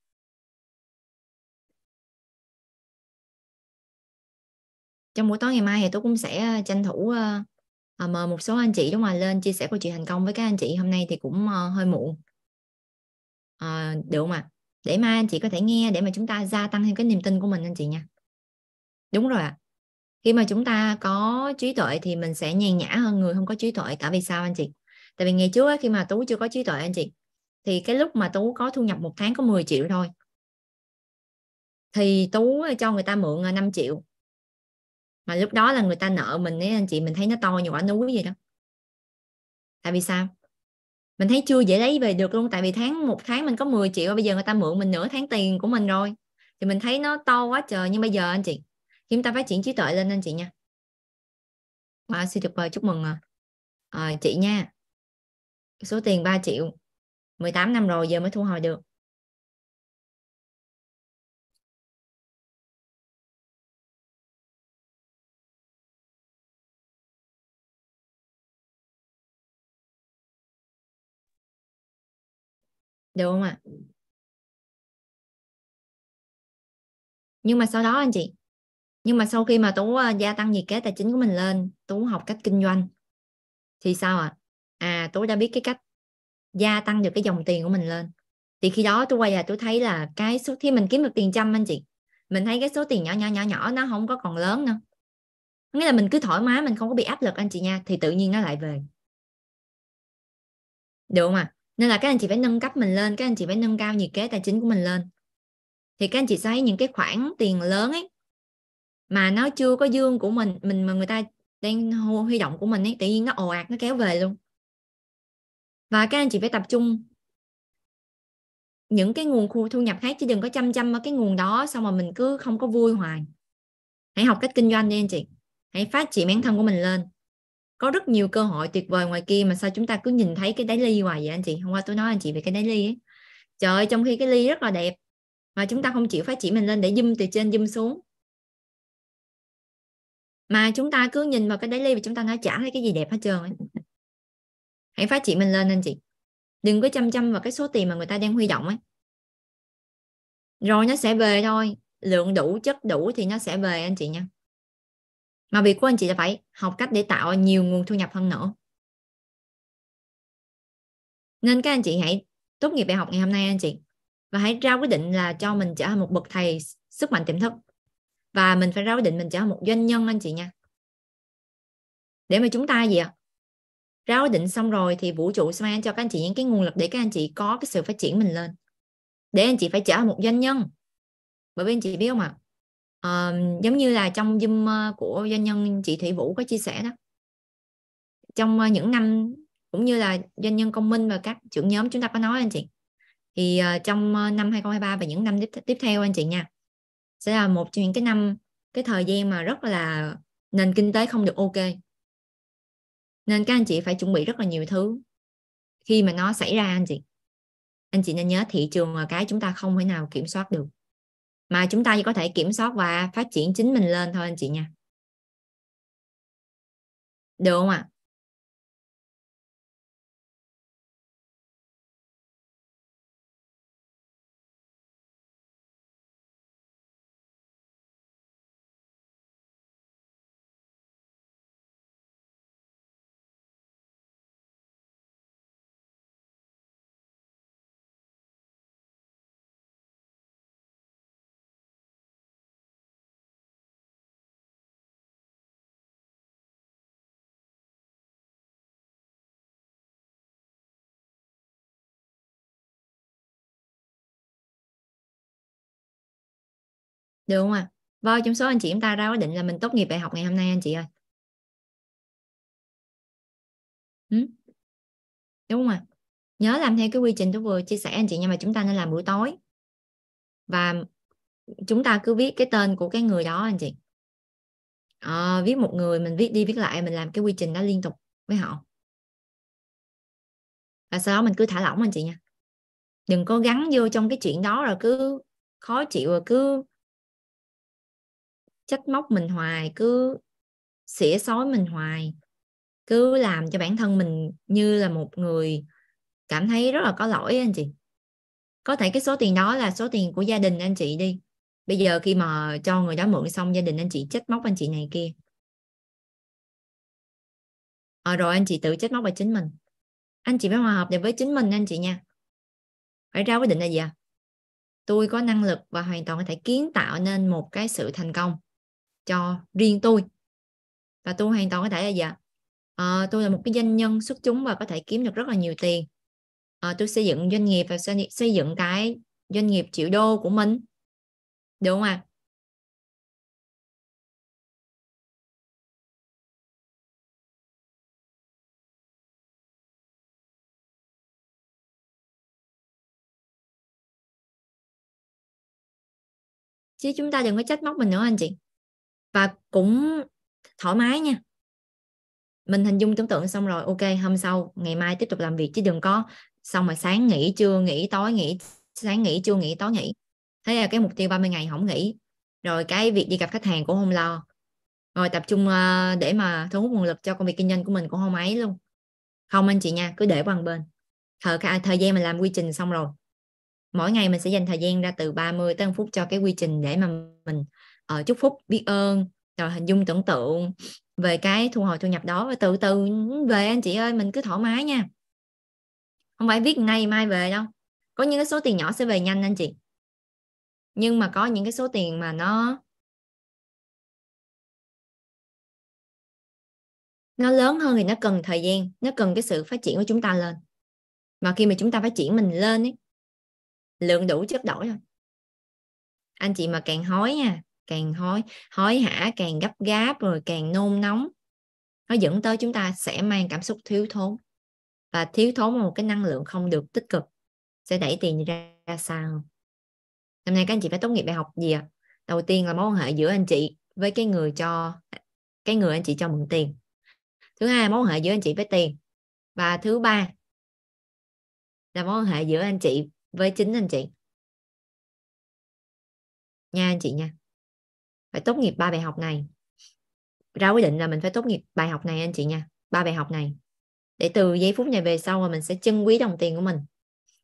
trong buổi tối ngày mai thì tôi cũng sẽ tranh thủ uh, à, mời một số anh chị nước ngoài lên chia sẻ câu chuyện thành công với các anh chị hôm nay thì cũng uh, hơi muộn à, được mà để mai anh chị có thể nghe để mà chúng ta gia tăng thêm cái niềm tin của mình anh chị nha đúng rồi ạ à. khi mà chúng ta có trí tuệ thì mình sẽ nhàn nhã hơn người không có trí tuệ tại vì sao anh chị tại vì ngày trước ấy, khi mà tú chưa có trí tuệ anh chị thì cái lúc mà tú có thu nhập một tháng có 10 triệu thôi thì tú cho người ta mượn 5 ờ, triệu mà lúc đó là người ta nợ mình ấy anh chị mình thấy nó to như quả núi vậy đó tại vì sao mình thấy chưa dễ lấy về được luôn tại vì tháng một tháng mình có 10 triệu và bây giờ người ta mượn mình nửa tháng tiền của mình rồi thì mình thấy nó to quá trời nhưng bây giờ anh chị khi chúng ta phát triển trí tuệ lên anh chị nha wow siêu tuyệt vời chúc mừng à. À, chị nha số tiền 3 triệu 18 năm rồi giờ mới thu hồi được được không ạ à? nhưng mà sau đó anh chị nhưng mà sau khi mà tú ờ, gia tăng nhiệt kế tài chính của mình lên tú học cách kinh doanh thì sao ạ à? à tú đã biết cái cách gia tăng được cái dòng tiền của mình lên thì khi đó tôi quay lại tôi thấy là cái số khi mình kiếm được tiền trăm anh chị mình thấy cái số tiền nhỏ nhỏ nhỏ nhỏ nó không có còn lớn nữa nghĩa là mình cứ thoải mái mình không có bị áp lực anh chị nha thì tự nhiên nó lại về được không ạ à? nên là các anh chị phải nâng cấp mình lên các anh chị phải nâng cao nhiệt kế tài chính của mình lên thì các anh chị thấy những cái khoản tiền lớn ấy mà nó chưa có dương của mình mình mà người ta đang huy động của mình ấy tự nhiên nó ồ ạt nó kéo về luôn và các anh chị phải tập trung những cái nguồn thu nhập khác chứ đừng có chăm chăm ở cái nguồn đó xong mà mình cứ không có vui hoài hãy học cách kinh doanh đi anh chị hãy phát triển bản thân của mình lên có rất nhiều cơ hội tuyệt vời ngoài kia mà sao chúng ta cứ nhìn thấy cái đáy ly hoài vậy anh chị hôm qua tôi nói anh chị về cái đáy ly ấy trời ơi, trong khi cái ly rất là đẹp mà chúng ta không chịu phát triển mình lên để zoom từ trên zoom xuống mà chúng ta cứ nhìn vào cái đáy ly và chúng ta nói chả thấy cái gì đẹp hết trơn ấy. hãy phát triển mình lên anh chị đừng có chăm chăm vào cái số tiền mà người ta đang huy động ấy rồi nó sẽ về thôi lượng đủ chất đủ thì nó sẽ về anh chị nha mà việc của anh chị là phải học cách để tạo nhiều nguồn thu nhập hơn nữa nên các anh chị hãy tốt nghiệp đại học ngày hôm nay anh chị và hãy ra quyết định là cho mình trở thành một bậc thầy sức mạnh tiềm thức và mình phải ra quyết định mình trở thành một doanh nhân anh chị nha để mà chúng ta gì ạ ra quyết định xong rồi thì vũ trụ sẽ mang cho các anh chị những cái nguồn lực để các anh chị có cái sự phát triển mình lên để anh chị phải trở thành một doanh nhân bởi vì anh chị biết không ạ à, uh, giống như là trong zoom ờ, của doanh nhân chị Thị Vũ có chia sẻ đó trong ờ, những năm cũng như là doanh nhân công minh và các trưởng nhóm chúng ta có nói anh chị thì uh, trong năm 2023 và những năm tiếp, tiếp theo anh chị nha sẽ là một trong những cái năm cái thời gian mà rất là nền kinh tế không được ok nên các anh chị phải chuẩn bị rất là nhiều thứ khi mà nó xảy ra anh chị anh chị nên nhớ thị trường là cái chúng ta không thể nào kiểm soát được mà chúng ta chỉ có thể kiểm soát và phát triển chính mình lên thôi anh chị nha được không ạ à? được không ạ à? voi trong số anh chị chúng ta ra quyết định là mình tốt nghiệp đại học ngày hôm nay anh chị ơi đúng không ạ à? nhớ làm theo cái quy trình tôi vừa chia sẻ anh chị nhưng mà chúng ta nên làm buổi tối và chúng ta cứ viết cái tên của cái người đó anh chị à, viết một người mình viết đi viết lại mình làm cái quy trình đó liên tục với họ và sau đó mình cứ thả lỏng anh chị nha đừng có gắn vô trong cái chuyện đó rồi cứ khó chịu rồi cứ trách móc mình hoài cứ xỉa xói mình hoài cứ làm cho bản thân mình như là một người cảm thấy rất là có lỗi anh chị có thể cái số tiền đó là số tiền của gia đình anh chị đi bây giờ khi mà cho người đó mượn xong gia đình anh chị trách móc anh chị này kia à, rồi anh chị tự trách móc vào chính mình anh chị phải hòa hợp được với chính mình anh chị nha phải ra quyết định là gì à tôi có năng lực và hoàn toàn có thể kiến tạo nên một cái sự thành công cho riêng tôi và tôi hoàn toàn có thể là gì ạ à, tôi là một cái doanh nhân xuất chúng và có thể kiếm được rất là nhiều tiền à, tôi xây dựng doanh nghiệp và xây, dựng cái doanh nghiệp triệu đô của mình đúng không ạ chứ chúng ta đừng có trách móc mình nữa anh chị và cũng thoải mái nha mình hình dung tưởng tượng xong rồi ok hôm sau ngày mai tiếp tục làm việc chứ đừng có xong mà sáng nghỉ trưa nghỉ tối nghỉ sáng nghỉ trưa nghỉ tối nghỉ thế là cái mục tiêu 30 ngày không nghỉ rồi cái việc đi gặp khách hàng cũng không lo rồi tập trung ờ, để mà thu hút nguồn lực cho công việc kinh doanh của mình cũng không ấy luôn không anh chị nha cứ để bằng bên thời thời gian mình làm quy trình xong rồi mỗi ngày mình sẽ dành thời gian ra từ 30 tới phút cho cái quy trình để mà mình uh, chúc phúc biết ơn rồi hình dung tưởng tượng về cái thu hồi thu nhập đó và từ từ về anh chị ơi mình cứ thoải mái nha không phải viết nay mai về đâu có những cái số tiền nhỏ sẽ về nhanh anh chị nhưng mà có những cái số tiền mà nó nó lớn hơn thì nó cần thời gian nó cần cái sự phát triển của chúng ta lên mà khi mà chúng ta phát triển mình lên ấy, lượng đủ chất đổi rồi anh chị mà càng hối nha càng hối hối hả càng gấp gáp rồi càng nôn nóng nó dẫn tới chúng ta sẽ mang cảm xúc thiếu thốn và thiếu thốn một cái năng lượng không được tích cực sẽ đẩy tiền ra, ra sao năm nay các anh chị phải tốt nghiệp bài học gì ạ à? đầu tiên là mối quan hệ giữa anh chị với cái người cho cái người anh chị cho mượn tiền thứ hai là mối quan hệ giữa anh chị với tiền và thứ ba là mối quan hệ giữa anh chị với chính anh chị nha anh chị nha phải tốt nghiệp ba bài học này ra quyết định là mình phải tốt nghiệp bài học này anh chị nha ba bài học này để từ giây phút này về sau mà mình sẽ trân quý đồng tiền của mình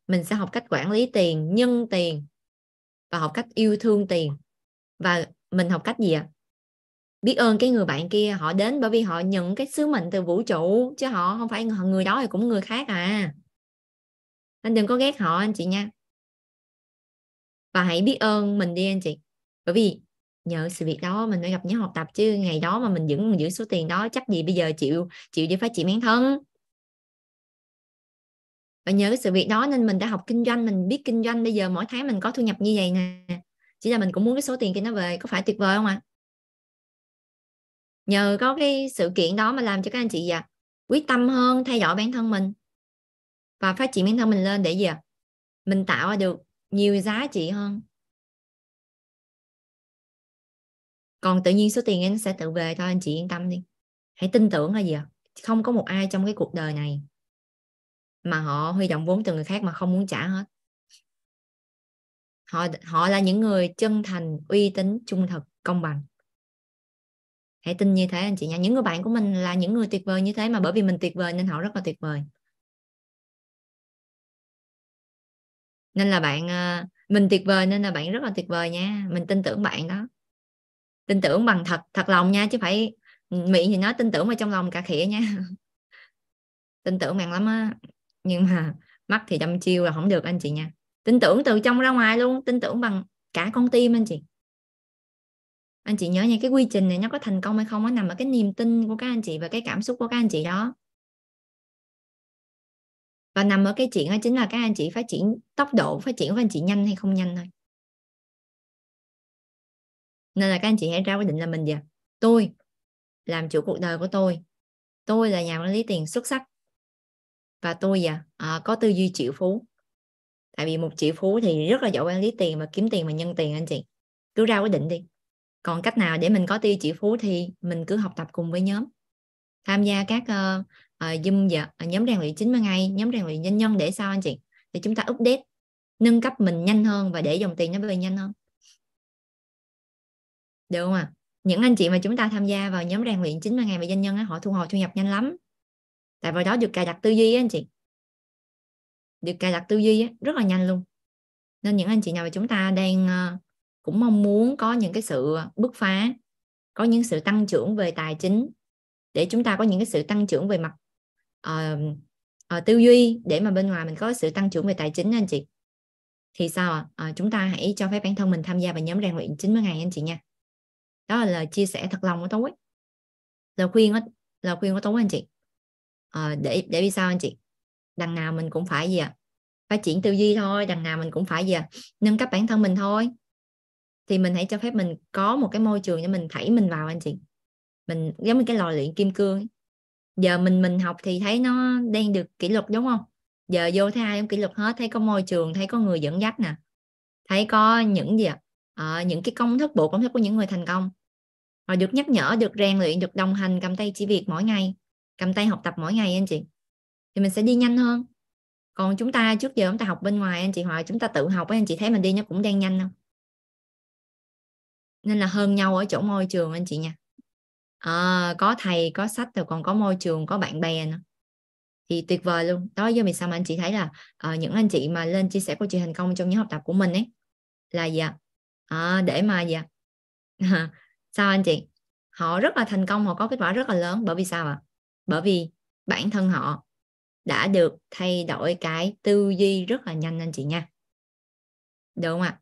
mình sẽ học cách quản lý tiền nhân tiền và học cách yêu thương tiền và mình học cách gì ạ biết ơn cái người bạn kia họ đến bởi vì họ nhận cái sứ mệnh từ vũ trụ chứ họ không phải người đó thì cũng người khác à anh đừng có ghét họ anh chị nha và hãy biết ơn mình đi anh chị bởi vì nhờ sự việc đó mình mới gặp nhau học tập chứ ngày đó mà mình vẫn giữ số tiền đó chắc gì bây giờ chịu chịu đi phát triển bản thân và nhớ sự việc đó nên mình đã học kinh doanh mình biết kinh doanh bây giờ mỗi tháng mình có thu nhập như vậy nè chỉ là mình cũng muốn cái số tiền kia nó về có phải tuyệt vời không ạ à? nhờ có cái sự kiện đó mà làm cho các anh chị à quyết tâm hơn thay đổi bản thân mình và phát triển bản thân mình lên để gì à? mình tạo ra được nhiều giá trị hơn còn tự nhiên số tiền em sẽ tự về thôi anh chị yên tâm đi hãy tin tưởng là gì ạ không có một ai trong cái cuộc đời này mà họ huy động vốn từ người khác mà không muốn trả hết họ họ là những người chân thành uy tín trung thực công bằng hãy tin như thế anh chị nha những người bạn của mình là những người tuyệt vời như thế mà bởi vì mình tuyệt vời nên họ rất là tuyệt vời nên là bạn à, mình tuyệt vời nên là bạn rất là tuyệt vời nha mình tin tưởng bạn đó tin tưởng bằng thật thật lòng nha chứ phải ừ, miệng thì nói tin tưởng mà trong lòng cả khỉa nha tin tưởng mạnh lắm á nhưng mà mắt thì đâm chiêu là không được anh chị nha tin tưởng từ trong ra ngoài luôn tin tưởng bằng cả con tim anh chị anh chị nhớ nha cái quy trình này nó có thành công hay không nó nằm ở cái niềm tin của các anh chị và cái cảm xúc của các anh chị đó và nằm ở cái chuyện đó chính là các anh chị phát triển tốc độ phát triển của anh chị nhanh hay không nhanh thôi nên là các anh chị hãy ra quyết định là mình gì tôi làm chủ cuộc đời của tôi tôi là nhà quản lý tiền xuất sắc và tôi gì, à, có tư duy triệu phú tại vì một triệu phú thì rất là giỏi quản lý tiền và kiếm tiền và nhân tiền anh chị cứ ra quyết định đi còn cách nào để mình có tư duy triệu phú thì mình cứ học tập cùng với nhóm tham gia các uh, uh, zoom dạ, nhóm rèn luyện 90 ngày nhóm rèn luyện nhân nhân để sao anh chị để chúng ta update nâng cấp mình nhanh hơn và để dòng tiền nó về nhanh hơn được không ạ à? những anh chị mà chúng ta tham gia vào nhóm rèn luyện chính 90 ngày về doanh nhân á, họ thu hồi thu nhập nhanh lắm tại vào đó được cài đặt tư duy á, anh chị được cài đặt tư duy á, rất là nhanh luôn nên những anh chị nào mà chúng ta đang ờ, cũng mong muốn có những cái sự bứt phá có những sự tăng trưởng về tài chính để chúng ta có những cái sự tăng trưởng về mặt uh, uh, tư duy để mà bên ngoài mình có sự tăng trưởng về tài chính anh chị thì sao à? à, chúng ta hãy cho phép bản thân mình tham gia vào nhóm rèn luyện 90 ngày anh chị nha đó là lời chia sẻ thật lòng của tôi lời khuyên đó, lời khuyên của tôi anh chị à, để để vì sao anh chị đằng nào mình cũng phải gì ạ à? phát triển tư duy thôi đằng nào mình cũng phải gì à? nâng cấp bản thân mình thôi thì mình hãy cho phép mình có một cái môi trường để mình thảy mình vào anh chị mình giống như cái lò luyện kim cương giờ mình mình học thì thấy nó đang được kỷ luật đúng không giờ vô thấy ai cũng kỷ luật hết thấy có môi trường thấy có người dẫn dắt nè thấy có những gì ạ à? à, những cái công thức bộ công thức của những người thành công họ được nhắc nhở được rèn luyện được đồng hành cầm tay chỉ việc mỗi ngày cầm tay học tập mỗi ngày anh chị thì mình sẽ đi nhanh hơn còn chúng ta trước giờ chúng ta học bên ngoài anh chị hỏi chúng ta tự học anh chị thấy mình đi nó cũng đang nhanh không nên là hơn nhau ở chỗ môi trường anh chị nha à, có thầy có sách rồi còn có môi trường có bạn bè nữa thì tuyệt vời luôn đó do mình sao mà anh chị thấy là uh, những anh chị mà lên chia sẻ câu chuyện thành công trong những học tập của mình ấy là gì ạ à, để mà gì ạ sao anh chị họ rất là thành công họ có kết quả rất là lớn bởi vì sao ạ à? bởi vì bản thân họ đã được thay đổi cái tư duy rất là nhanh anh chị nha được không ạ à?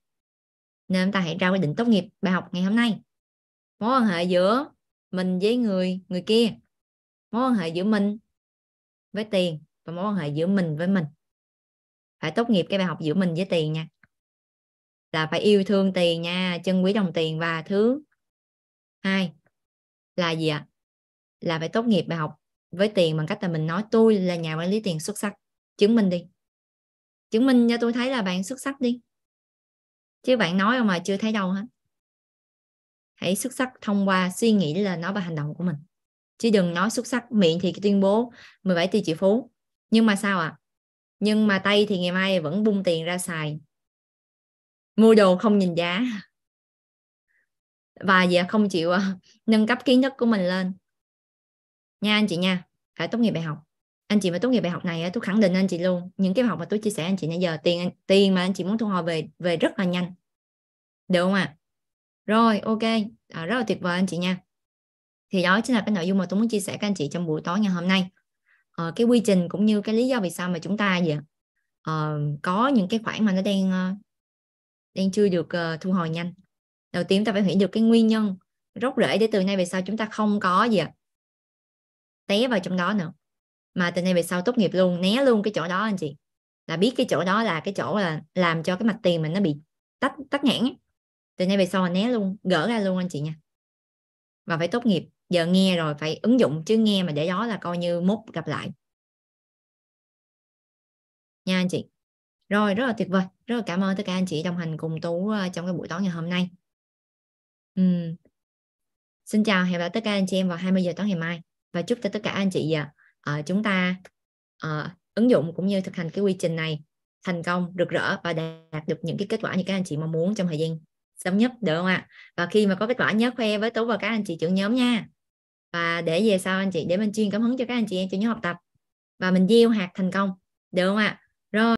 nên chúng ta hãy ra quyết định tốt nghiệp bài học ngày hôm nay mối quan hệ giữa mình với người người kia mối quan hệ giữa mình với tiền và mối quan hệ giữa mình với mình phải tốt nghiệp cái bài học giữa mình với tiền nha là phải yêu thương tiền nha chân quý đồng tiền và thứ hai là gì ạ là phải tốt nghiệp bài học với tiền bằng cách là mình nói tôi là nhà quản lý tiền xuất sắc chứng minh đi chứng minh cho tôi thấy là bạn xuất sắc đi chứ bạn nói mà chưa thấy đâu hết hãy xuất sắc thông qua suy nghĩ là nói và hành động của mình chứ đừng nói xuất sắc miệng thì tuyên bố 17 tỷ triệu phú nhưng mà sao ạ à? nhưng mà tay thì ngày mai vẫn bung tiền ra xài mua đồ không nhìn giá và dạ không chịu à, nâng cấp kiến thức của mình lên nha anh chị nha phải tốt nghiệp bài học anh chị mà tốt nghiệp bài học này tôi khẳng định anh chị luôn những cái học mà tôi chia sẻ anh chị nãy giờ tiền tiền mà anh chị muốn thu hồi về về rất là nhanh được không ạ à? rồi ok à, rất là tuyệt vời anh chị nha thì đó chính là cái nội dung mà tôi muốn chia sẻ các anh chị trong buổi tối ngày hôm nay à, cái quy trình cũng như cái lý do vì sao mà chúng ta gì à, ờ, có những cái khoản mà nó đang ờ, đang chưa được uh, thu hồi nhanh đầu tiên ta phải hiểu được cái nguyên nhân rốt rễ để từ nay về sau chúng ta không có gì à, té vào trong đó nữa mà từ nay về sau tốt nghiệp luôn né luôn cái chỗ đó anh chị là biết cái chỗ đó là cái chỗ là làm cho cái mặt tiền mình nó bị tắt tắt nghẽn từ nay về sau là né luôn gỡ ra luôn anh chị nha và phải tốt nghiệp giờ nghe rồi phải ứng dụng chứ nghe mà để đó là coi như mốt gặp lại nha anh chị rồi rất là tuyệt vời rất là cảm ơn tất cả anh chị đồng hành cùng tú ờ, trong cái buổi tối ngày hôm nay Ừ. Xin chào, hẹn gặp lại tất cả anh chị em vào 20 giờ tối ngày mai và chúc cho tất cả anh chị uh, chúng ta uh, ứng dụng cũng như thực hành cái quy trình này thành công, rực rỡ và đạt được những cái kết quả như các anh chị mong muốn trong thời gian sớm nhất được không ạ? À? Và khi mà có kết quả nhớ khoe với Tú và các anh chị trưởng nhóm nha. Và để về sau anh chị để mình chuyên cảm hứng cho các anh chị em trưởng nhóm học tập và mình gieo hạt thành công được không ạ? À? Rồi